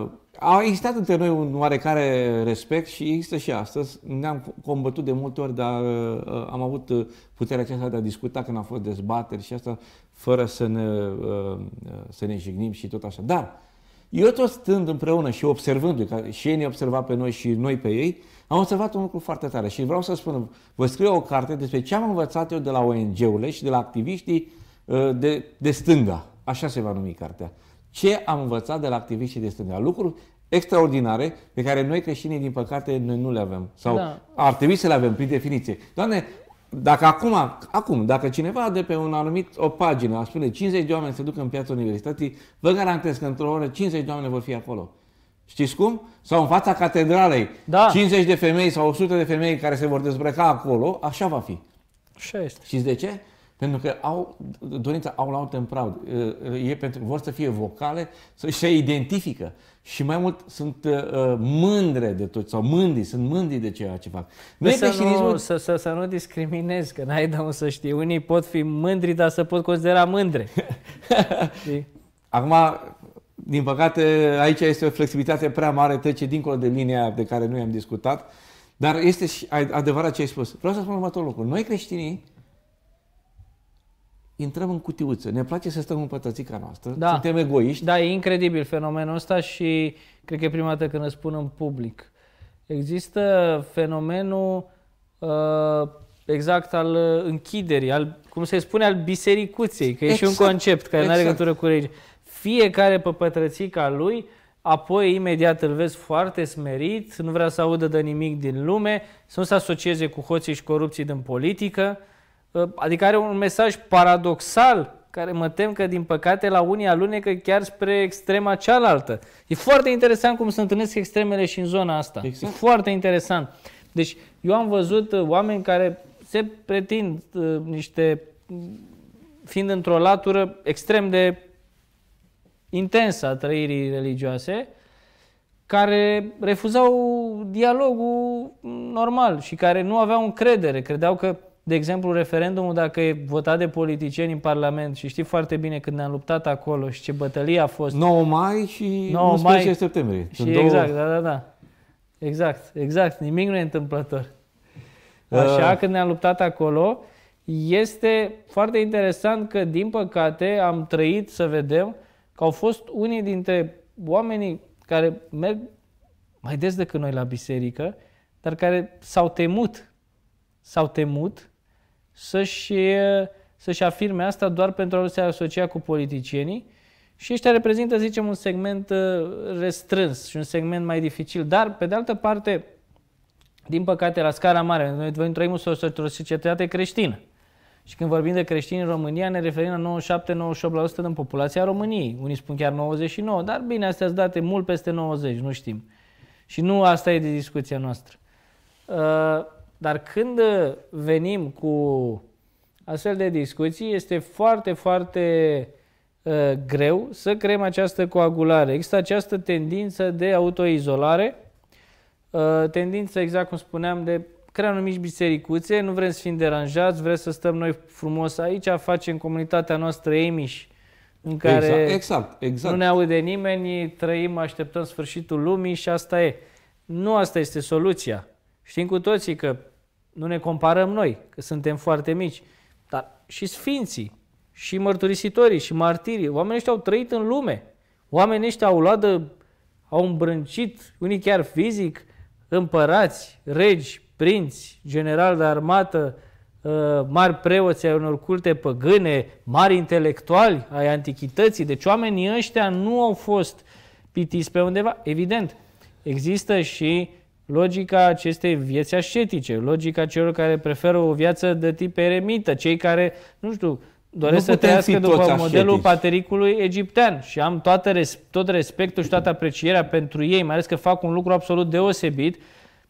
S1: uh, a existat între noi un oarecare respect și există și astăzi. Ne-am combătut de multe ori, dar uh, am avut puterea aceasta de a discuta când a fost dezbateri și asta fără să ne, uh, uh să ne jignim și tot așa. Dar eu tot stând împreună și observându-i, și ei ne observa pe noi și noi pe ei, am observat un lucru foarte tare și vreau să spun, vă scriu o carte despre ce am învățat eu de la ONG-urile și de la activiștii Uh, de, de stânga. Așa se va numi cartea. Ce am învățat de la activiștii de stânga? Lucruri extraordinare pe care noi creștinii, din păcate, noi nu le avem. Sau da. ar trebui să le avem, prin definiție. Doamne, dacă acum, acum, dacă cineva de pe un anumit, o pagină, a spune 50 de oameni se duc în piața universității, vă garantez că într-o oră 50 de oameni vor fi acolo. Știți cum? Sau în fața catedralei, da. 50 de femei sau 100 de femei care se vor dezbrăca acolo, așa va fi. Așa este. Știți de ce? Pentru că au dorința au laudă în praud. E pentru, vor să fie vocale să se identifică. Și mai mult sunt uh, mândre de tot, sau mândri, sunt mândri de ceea ce fac. Noi să, creștinismul... nu, să,
S2: să, să nu discriminez, că n-ai de să știi. Unii pot fi mândri, dar să pot considera mândre.
S1: Acum, din păcate, aici este o flexibilitate prea mare, trece dincolo de linia de care noi am discutat, dar este și adevărat ce ai spus. Vreau să spun următorul lucru. Noi creștinii intrăm în cutiuță. Ne place să stăm în pătățica noastră, da. suntem egoiști. Da, e incredibil
S2: fenomenul ăsta și cred că e prima dată când îl spun în public. Există fenomenul uh, exact al închiderii, al, cum se spune, al bisericuței, că e exact. și un exact, concept care exact. nu are legătură cu religie. Fiecare pe pătrățica lui, apoi imediat îl vezi foarte smerit, nu vrea să audă de nimic din lume, să nu se asocieze cu hoții și corupții din politică, Uh, adică are un mesaj paradoxal care mă tem că, din păcate, la unii alunecă chiar spre extrema cealaltă. E foarte interesant cum se întâlnesc extremele și în zona asta. Exact. E foarte interesant. Deci, eu am văzut uh, oameni care se pretind uh, niște, fiind într-o latură extrem de intensă a trăirii religioase, care refuzau dialogul normal și care nu aveau încredere. Credeau că de exemplu, referendumul, dacă e votat de politicieni în Parlament și știi foarte bine când ne-am luptat acolo și ce bătălie a fost. 9 mai și 9 mai, septembrie. Și Sunt exact, două... da, da, da. Exact, exact. Nimic nu e întâmplător. Așa, uh. când ne-am luptat acolo, este foarte interesant că, din păcate, am trăit să vedem că au fost unii dintre oamenii care merg mai des decât noi la biserică, dar care s-au temut, s-au temut să-și, să-și afirme asta doar pentru a se asocia cu politicienii și ăștia reprezintă, zicem, un segment uh, restrâns și un segment mai dificil. Dar, pe de altă parte, din păcate, la scara mare, noi trăim o societate creștină. Și când vorbim de creștini în România, ne referim la 97-98% din populația României. Unii spun chiar 99%, dar bine, astea sunt date mult peste 90%, nu știm. Și nu asta e de discuția noastră. Uh, dar când uh, venim cu astfel de discuții, este foarte, foarte uh, greu să creăm această coagulare. Există această tendință de autoizolare, uh, tendință, exact cum spuneam, de crea mici bisericuțe, nu vrem să fim deranjați, vrem să stăm noi frumos aici, facem comunitatea noastră emiși, în care exact, exact, exact. nu ne aude nimeni, trăim, așteptăm sfârșitul lumii și asta e. Nu asta este soluția. Știm cu toții că nu ne comparăm noi, că suntem foarte mici, dar și sfinții, și mărturisitorii, și martirii, oamenii ăștia au trăit în lume. Oamenii ăștia au luat de, au îmbrâncit, unii chiar fizic, împărați, regi, prinți, general de armată, ă, mari preoți ai unor culte păgâne, mari intelectuali ai antichității. Deci oamenii ăștia nu au fost pitiți pe undeva. Evident, există și logica acestei vieți ascetice, logica celor care preferă o viață de tip eremită, cei care, nu știu, doresc nu să trăiască după modelul patericului egiptean și am toată res- tot respectul și toată aprecierea pentru ei, mai ales că fac un lucru absolut deosebit,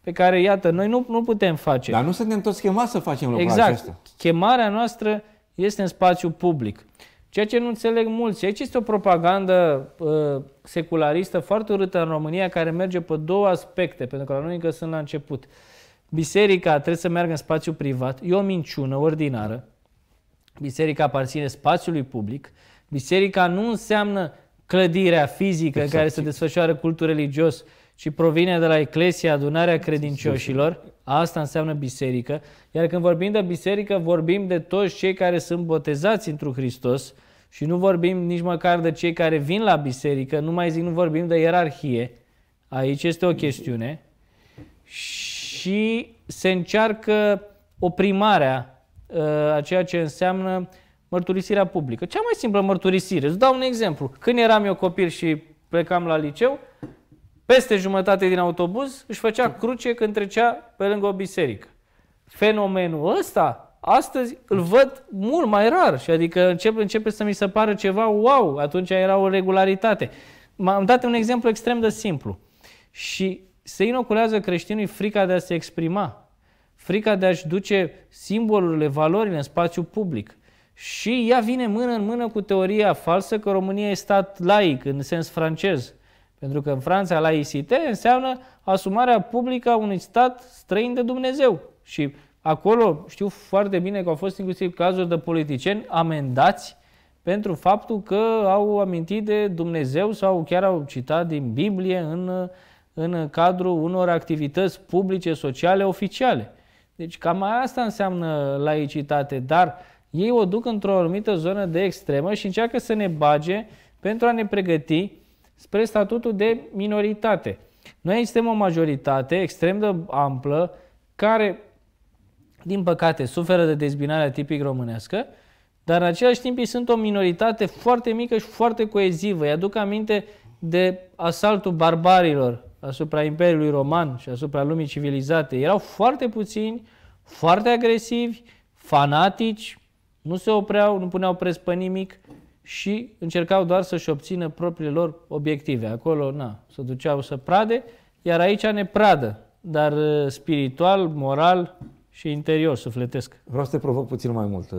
S2: pe care, iată, noi nu, nu putem face. Dar nu suntem toți chemați să facem lucrul exact. acesta. Chemarea noastră este în spațiu public. Ceea ce nu înțeleg mulți. Aici este o propagandă uh, secularistă foarte urâtă în România care merge pe două aspecte, pentru că la noi încă sunt la început. Biserica trebuie să meargă în spațiu privat. E o minciună ordinară. Biserica aparține spațiului public. Biserica nu înseamnă clădirea fizică exact. în care se desfășoară cultul religios, uh, și provine de la Eclesia, adunarea credincioșilor. Asta înseamnă biserică. Iar când vorbim de biserică, vorbim de toți cei care sunt botezați într-un Hristos și nu vorbim nici măcar de cei care vin la biserică, nu mai zic, nu vorbim de ierarhie. Aici este o chestiune. Și se încearcă oprimarea uh, a ceea ce înseamnă mărturisirea publică. Cea mai simplă mărturisire. Îți dau un exemplu. Când eram eu copil și plecam la liceu, peste jumătate din autobuz își făcea cruce când trecea pe lângă o biserică. Fenomenul ăsta, astăzi îl văd mult mai rar și adică încep, începe să mi se pară ceva wow, atunci era o regularitate. M-am dat un exemplu extrem de simplu. Și se inoculează creștinului frica de a se exprima, frica de a-și duce simbolurile, valorile în spațiu public. Și ea vine mână în mână cu teoria falsă că România e stat laic în sens francez, pentru că în Franța la ICT înseamnă asumarea publică a unui stat străin de Dumnezeu. Și acolo știu foarte bine că au fost inclusiv cazuri de politicieni amendați pentru faptul că au amintit de Dumnezeu sau chiar au citat din Biblie în, în cadrul unor activități publice, sociale, oficiale. Deci cam asta înseamnă laicitate, dar ei o duc într-o anumită zonă de extremă și încearcă să ne bage pentru a ne pregăti spre statutul de minoritate. Noi suntem o majoritate extrem de amplă care, din păcate, suferă de dezbinarea tipic românească, dar în același timp ei sunt o minoritate foarte mică și foarte coezivă. Îi aduc aminte de asaltul barbarilor asupra Imperiului Roman și asupra lumii civilizate. Erau foarte puțini, foarte agresivi, fanatici, nu se opreau, nu puneau preț pe nimic, și încercau doar să-și obțină propriile lor obiective. Acolo, na, se duceau să prade, iar aici ne pradă, dar uh, spiritual,
S1: moral și interior, sufletesc. Vreau să te provoc puțin mai mult. Uh,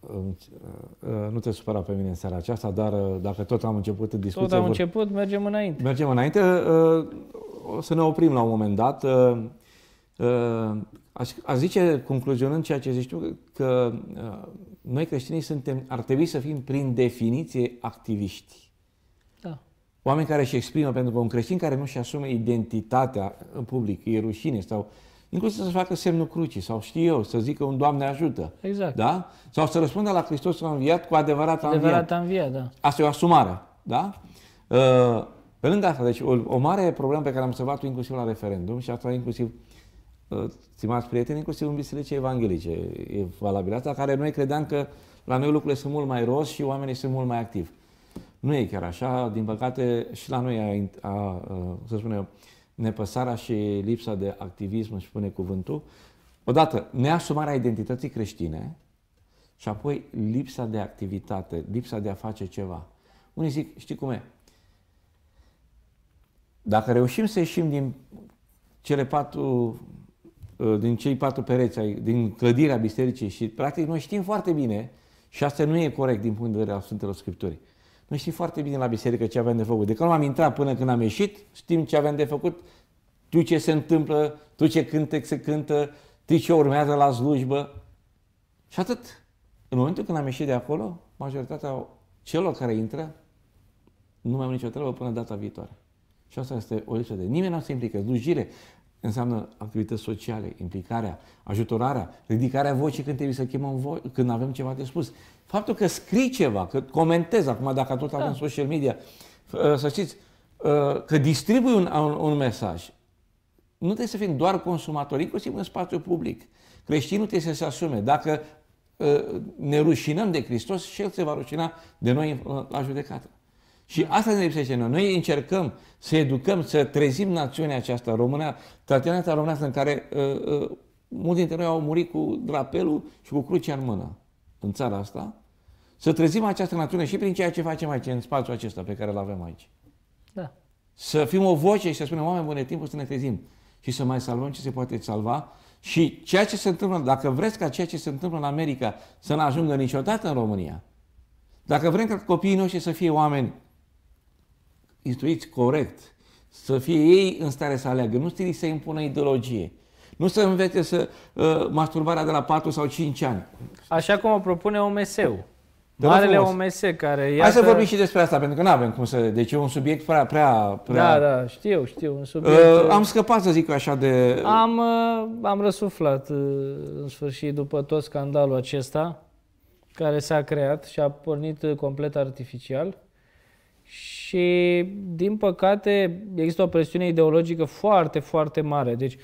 S1: uh, nu te supăra pe mine în seara aceasta, dar dacă tot am început discuția... Tot am început, mergem înainte. Mergem înainte. O să ne oprim la un moment dat. Aș, aș zice, concluzionând ceea ce zici tu, că uh, noi creștinii suntem, ar trebui să fim prin definiție activiști. Da. Oameni care își exprimă, pentru că un creștin care nu-și asume identitatea în public, e rușine sau inclusiv să facă semnul crucii sau știu eu, să zică un Doamne ajută. Exact. Da? Sau să răspundă la Hristos a înviat cu adevărat a înviat. Adevărat a înviat, da. Asta e o asumare, da? Uh, pe lângă asta, deci o, o mare problemă pe care am observat-o inclusiv la referendum și asta inclusiv uh, Uh, stimați prieteni, inclusiv în bisericii evanghelice e valabil asta, care noi credeam că la noi lucrurile sunt mult mai roz și oamenii sunt mult mai activi. Nu e chiar așa, din păcate și la noi a, a, să spunem, nepăsarea și lipsa de activism, își spune cuvântul, odată neasumarea identității creștine și apoi lipsa de activitate, lipsa de a face ceva. Unii zic, știi cum e? Dacă reușim să ieșim din cele patru Uh, din cei patru pereți, ai, din clădirea bisericii și practic noi știm foarte bine, și asta nu e corect din punct de vedere al Sfântelor Scripturii, noi știm foarte bine la biserică ce avem de făcut. De când am intrat până când am ieșit, știm ce avem de făcut, tu ce se întâmplă, tu ce cântec se cântă, tu ce urmează la slujbă. Și atât. În momentul când am ieșit de acolo, majoritatea celor care intră nu mai au nicio treabă până data viitoare. Și asta este o lipsă de nimeni nu se implică. Slujire. Înseamnă activități sociale, implicarea, ajutorarea, ridicarea vocii când trebuie să chemăm vo- când avem ceva de spus. Faptul că scrii ceva, că comentezi, acum dacă tot avem da. social media, ă, să știți, ă, că distribui un, un, un mesaj. Nu trebuie să fim doar consumatori, inclusiv în spațiu public. Creștinul trebuie să se asume. Dacă ă, ne rușinăm de Hristos și El se va rușina de noi la judecată. Și da. asta ne lipsește noi. Noi încercăm să educăm, să trezim națiunea aceasta română, tradiția românească în care uh, uh, mulți dintre noi au murit cu drapelul și cu crucea în mână în țara asta, să trezim această națiune și prin ceea ce facem aici, în spațiul acesta pe care îl avem aici. Da. Să fim o voce și să spunem, oameni bune, timpul să ne trezim și să mai salvăm ce se poate salva și ceea ce se întâmplă, dacă vreți ca ceea ce se întâmplă în America să nu ajungă niciodată în România, dacă vrem ca copiii noștri să fie oameni instruiți corect, să fie ei în stare să aleagă, nu să să impună ideologie. Nu să învețe să uh, masturbarea de la 4 sau 5 ani. Așa cum o propune OMS-ul. Marele OMS care... Iată... Hai să vorbim și despre asta, pentru că nu avem cum să... Deci e un subiect prea... prea, prea... Da,
S2: da, știu, știu. Un subiect... Uh, uh am
S1: scăpat, să zic așa, de...
S2: Am, uh, am răsuflat, uh, în sfârșit, după tot scandalul acesta care s-a creat și a pornit uh, complet artificial și, din păcate, există o presiune ideologică foarte, foarte mare. Deci,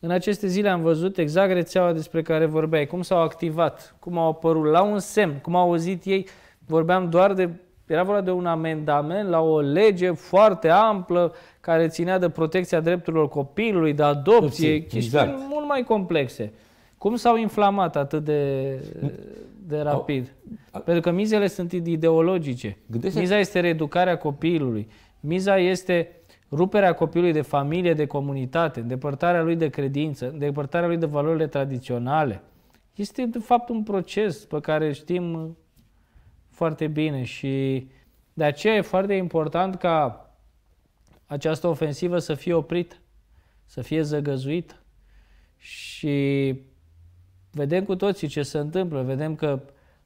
S2: în aceste zile am văzut exact rețeaua despre care vorbeai, cum s-au activat, cum au apărut, la un semn, cum au auzit ei. Vorbeam doar de, era vorba de un amendament la o lege foarte amplă care ținea de protecția drepturilor copilului, de adopție, exact. chestiuni mult mai complexe. Cum s-au inflamat atât de de rapid. Au, Pentru că mizele sunt ideologice. Gândește... Miza este reeducarea copilului. Miza este ruperea copilului de familie, de comunitate, îndepărtarea lui de credință, îndepărtarea lui de valorile tradiționale. Este, de fapt, un proces pe care știm foarte bine și de aceea e foarte important ca această ofensivă să fie oprită, să fie zăgăzuită și Vedem cu toții ce se întâmplă, vedem că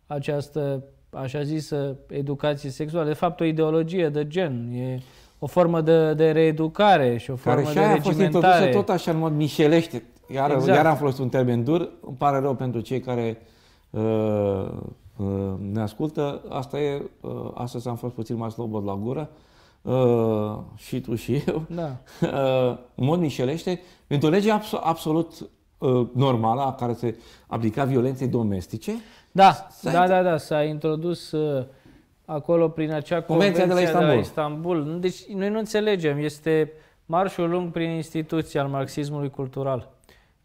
S2: această așa zisă educație sexuală, de fapt o ideologie de gen, e o formă de, de reeducare și o formă Care și de regimentare. a fost introdusă tot
S1: așa în mod mișelește. Iar, exact. iar am folosit un termen dur, îmi pare rău pentru cei care uh, uh, ne ascultă. Asta e, uh, astăzi am fost puțin mai slobod la gură. Uh, și tu și eu, da. uh, în mod mișelește, într-o lege abs- absolut Uh, normală a care se aplica violenței domestice?
S2: Da, da, da, da, da, s-a introdus uh, acolo prin acea convenție de la Istanbul. De la Istanbul. Deci noi nu înțelegem, este marșul lung prin instituții al marxismului cultural.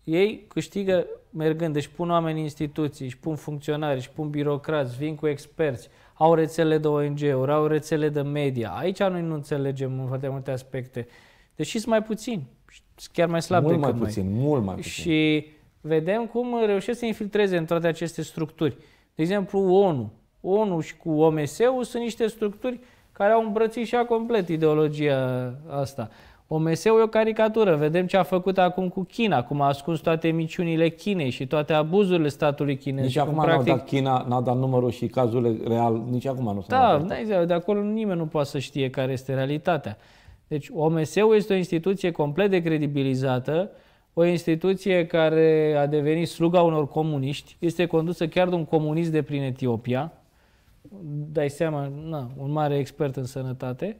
S2: Ei câștigă mergând, deci pun oameni în instituții, își pun funcționari, își pun birocrați, vin cu experți, au rețele de ONG-uri, au rețele de media. Aici noi nu înțelegem în foarte multe aspecte, deși sunt mai puțini chiar mai slab mult decât mai puțin, noi. Mult mai puțin. Și vedem cum reușesc să infiltreze în toate aceste structuri. De exemplu, ONU. ONU și cu OMS-ul sunt niște structuri care au îmbrățișat complet ideologia asta. OMS-ul e o caricatură. Vedem ce a făcut acum cu China, cum a ascuns toate miciunile Chinei și toate abuzurile statului chinez. Nici acum practic... n-au dat
S1: China, n a dat numărul și cazurile real, nici acum nu s-a Da,
S2: dat. de acolo nimeni nu poate să știe care este realitatea. Deci OMS-ul este o instituție complet decredibilizată, o instituție care a devenit sluga unor comuniști, este condusă chiar de un comunist de prin Etiopia, dai seama, na, un mare expert în sănătate,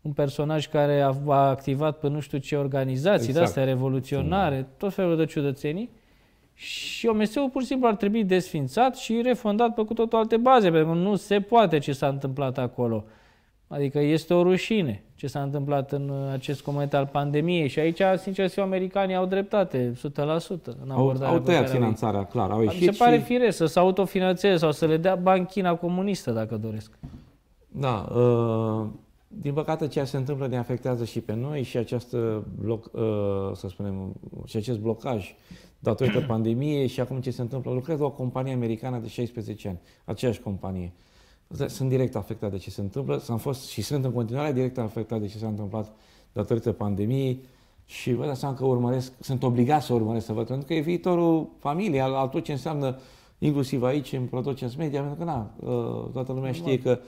S2: un personaj care a, a activat pe nu știu ce organizații exact. de-astea revoluționare, tot felul de ciudățenii, și OMS-ul pur și simplu ar trebui desfințat și refondat pe cu totul alte baze, pentru că nu se poate ce s-a întâmplat acolo. Adică este o rușine ce s-a întâmplat în acest moment al pandemiei și aici, sincer, și americanii au dreptate 100% în abordarea Au, au tăiat finanțarea, clar, au ieșit Se pare și... firesc să se autofinanțeze sau să le dea bani China comunistă, dacă doresc.
S1: Da, uh, din păcate ceea ce se întâmplă ne afectează și pe noi și, această bloc, uh, să spunem, și acest blocaj datorită pandemiei și acum ce se întâmplă. Lucrez la o companie americană de 16 ani, aceeași companie. Uh, sunt direct afectat de ce se întâmplă, am fost și sunt în continuare direct afectat de ce s-a întâmplat datorită pandemiei și vă dați seama că urmăresc, sunt obligat să urmăresc să văd, pentru că e viitorul familiei, al, al tot ce înseamnă inclusiv aici, în Protocens Media, pentru că na, ă, toată lumea știe că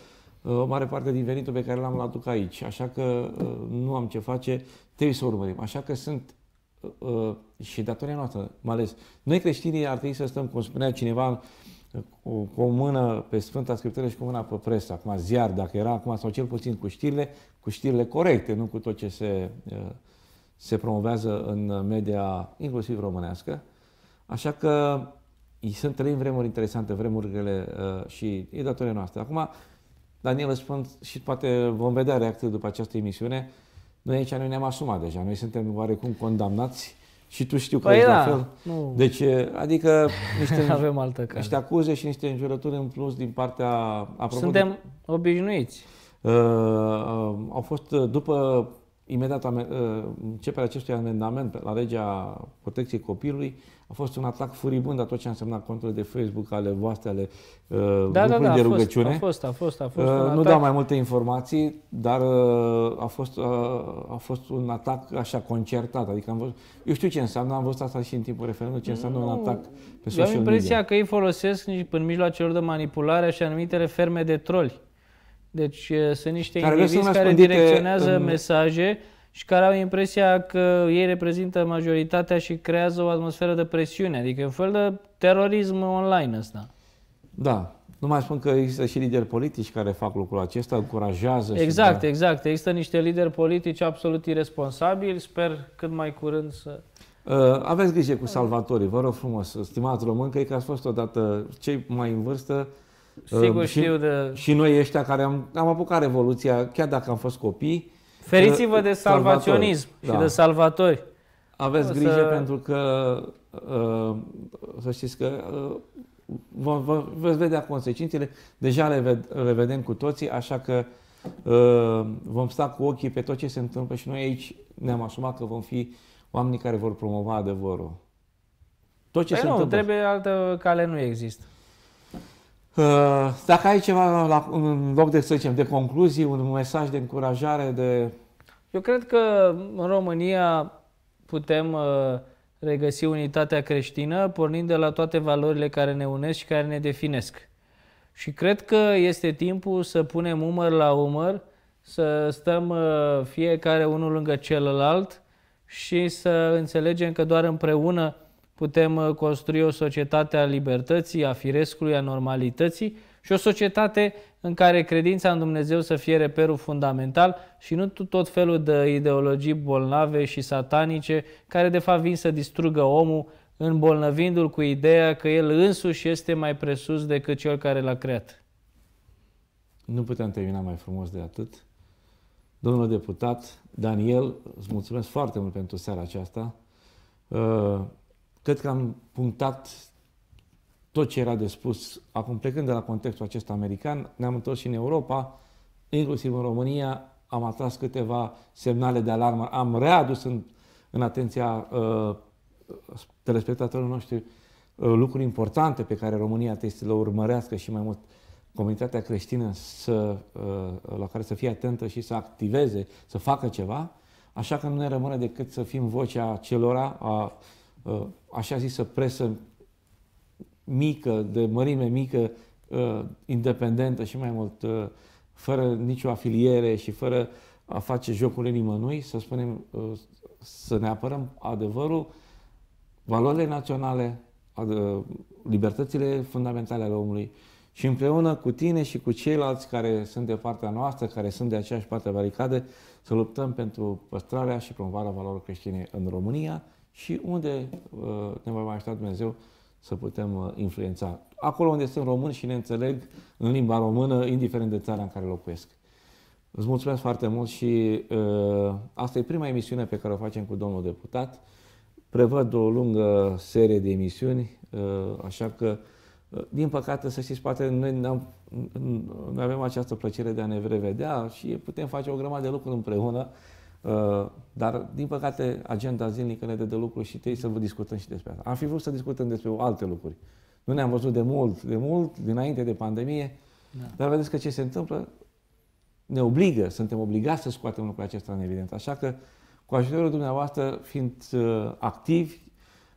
S1: ă, o mare parte din venitul pe care l-am luat duc aici, așa că ă, nu am ce face, trebuie să urmărim. Așa că sunt și datoria noastră, mai ales. Noi creștinii ar trebui să stăm, cum spunea cineva, cu, cu o mână pe Sfânta Scriptură și cu mâna pe presă, acum ziar, dacă era acum, sau cel puțin cu știrile, cu știrile corecte, nu cu tot ce se, eh, se promovează în media, inclusiv românească. Așa că sunt trei vremuri interesante, vremurile eh, și e datoria noastră. Acum, Daniel, îți spun și poate vom vedea reacții după această emisiune, noi aici noi ne-am asumat deja, noi suntem oarecum condamnați și tu știu că păi ești da, la fel. Nu. Deci, adică niște, Avem altă niște acuze și niște înjurături în plus din partea... Suntem de, obișnuiți. Uh, uh, au fost, după Imediat ă, începerea acestui amendament la legea protecției copilului a fost un atac furibund a tot ce a însemnat conturile de Facebook ale voastre, ale uh, da, da, da, de rugăciune. A fost, a fost, a fost. A fost uh, nu dau mai multe informații, dar uh, a, fost, uh, a fost un atac așa concertat. Adică am văzut, eu știu ce înseamnă, am văzut asta și în timpul referendului, ce înseamnă nu, un atac pe social media. Eu am impresia
S2: că ei folosesc în mijloacelor de manipulare și anumitele ferme de troli deci sunt niște care indivizi care direcționează în... mesaje și care au impresia că ei reprezintă majoritatea și creează o atmosferă de presiune. Adică e un fel de terorism online ăsta.
S1: Da. Nu mai spun că există și lideri politici care fac lucrul acesta, încurajează. Exact, și de...
S2: exact. Există niște lideri politici absolut irresponsabili. Sper cât mai curând să...
S1: Uh, aveți grijă cu salvatorii, vă rog frumos, stimați român, că ați fost odată cei mai în vârstă Sigur, uh, și, știu de... Și noi ăștia care am, am apucat Revoluția, chiar dacă am fost copii... Feriți-vă uh, de salvaționism salvatori, și da. de salvatori. Aveți o să... grijă pentru că, uh, să știți că ehm, vă, vă, veți vedea consecințele. Deja le, ved, le vedem cu toții, așa că vom sta cu ochii pe tot ce se întâmplă și noi aici ne-am asumat că vom fi oamenii care vor promova adevărul. Tot ce păi se nu, întâmplă... trebuie altă cale nu există. Ă, dacă ai ceva la, în loc de, să zicem, de concluzii, un mesaj de încurajare, de...
S2: Eu cred că în România putem ă, regăsi unitatea creștină pornind de la toate valorile care ne unesc și care ne definesc. Și cred că este timpul să punem umăr la umăr, să stăm ă, fiecare unul lângă celălalt și să înțelegem că doar împreună putem uh, construi o societate a libertății, a firescului, a normalității și o societate în care credința în Dumnezeu să fie reperul fundamental și nu tot felul de ideologii bolnave și satanice care de fapt vin să distrugă omul îmbolnăvindu-l cu ideea că el însuși este mai presus decât cel care l-a creat.
S1: Nu putem termina mai frumos de atât. Domnul deputat Daniel, îți mulțumesc foarte mult pentru seara aceasta. Uh, Cred că am punctat tot ce era de spus. Acum, plecând de la contextul acesta american, ne-am întors și în Europa, inclusiv în România, am atras câteva semnale de alarmă, am readus în, în atenția uh, telespectatorilor noștri uh, lucruri importante pe care România trebuie să le urmărească și mai mult comunitatea creștină să, uh, la care să fie atentă și să activeze, să facă ceva, așa că nu ne rămâne decât să fim vocea celora, a Uh, așa zisă presă mică, de mărime mică, uh, independentă și mai mult, uh, fără nicio afiliere și fără a face jocul nimănui, să spunem, să ne apărăm adevărul, valorile naționale, libertățile fundamentale ale omului și împreună cu tine și cu ceilalți care sunt de partea noastră, care sunt de aceeași parte a baricade, să luptăm pentru păstrarea și promovarea valorilor creștine în România și unde ne va mai ajuta Dumnezeu să putem influența. Acolo unde sunt români și ne înțeleg în limba română, indiferent de țara în care locuiesc. Îți mulțumesc foarte mult și uh, asta e prima emisiune pe care o facem cu domnul deputat. Prevăd o lungă serie de emisiuni, uh, așa că, uh, din păcate, să știți, poate noi, am noi avem această plăcere de a ne revedea și putem face o grămadă de lucruri împreună. Uh, Uh, dar, din păcate, agenda zilnică ne dă de lucru și trebuie să vă discutăm și despre asta. Am fi vrut să discutăm despre alte lucruri. Nu ne-am văzut de mult, de mult, dinainte de pandemie, da. dar vedeți că ce se întâmplă ne obligă, suntem obligați să scoatem lucrul acesta în evidență. Așa că, cu ajutorul dumneavoastră, fiind uh, activi,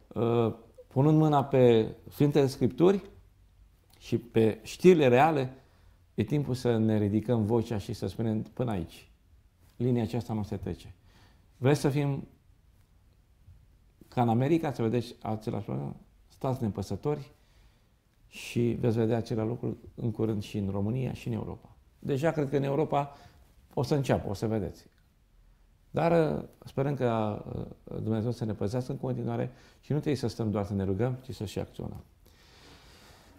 S1: uh, punând mâna pe Sfintele Scripturi și pe știrile reale, e timpul să ne ridicăm vocea și să spunem până aici linia aceasta nu se trece. Vreți să fim ca în America, să vedeți același lucru? Stați nepăsători și veți vedea același lucru în curând și în România și în Europa. Deja cred că în Europa o să înceapă, o să vedeți. Dar uh, sperăm că uh, Dumnezeu să ne păzească în continuare și nu trebuie să stăm doar să ne rugăm, ci să și acționăm.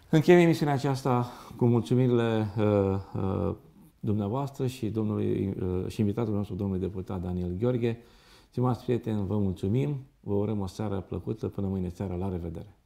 S1: Încheiem emisiunea aceasta cu mulțumirile uh, uh, dumneavoastră și, domnului, uh, și invitatul nostru, domnul deputat Daniel Gheorghe. Stimați prieteni, vă mulțumim, vă urăm o seară plăcută, până mâine seară, la revedere!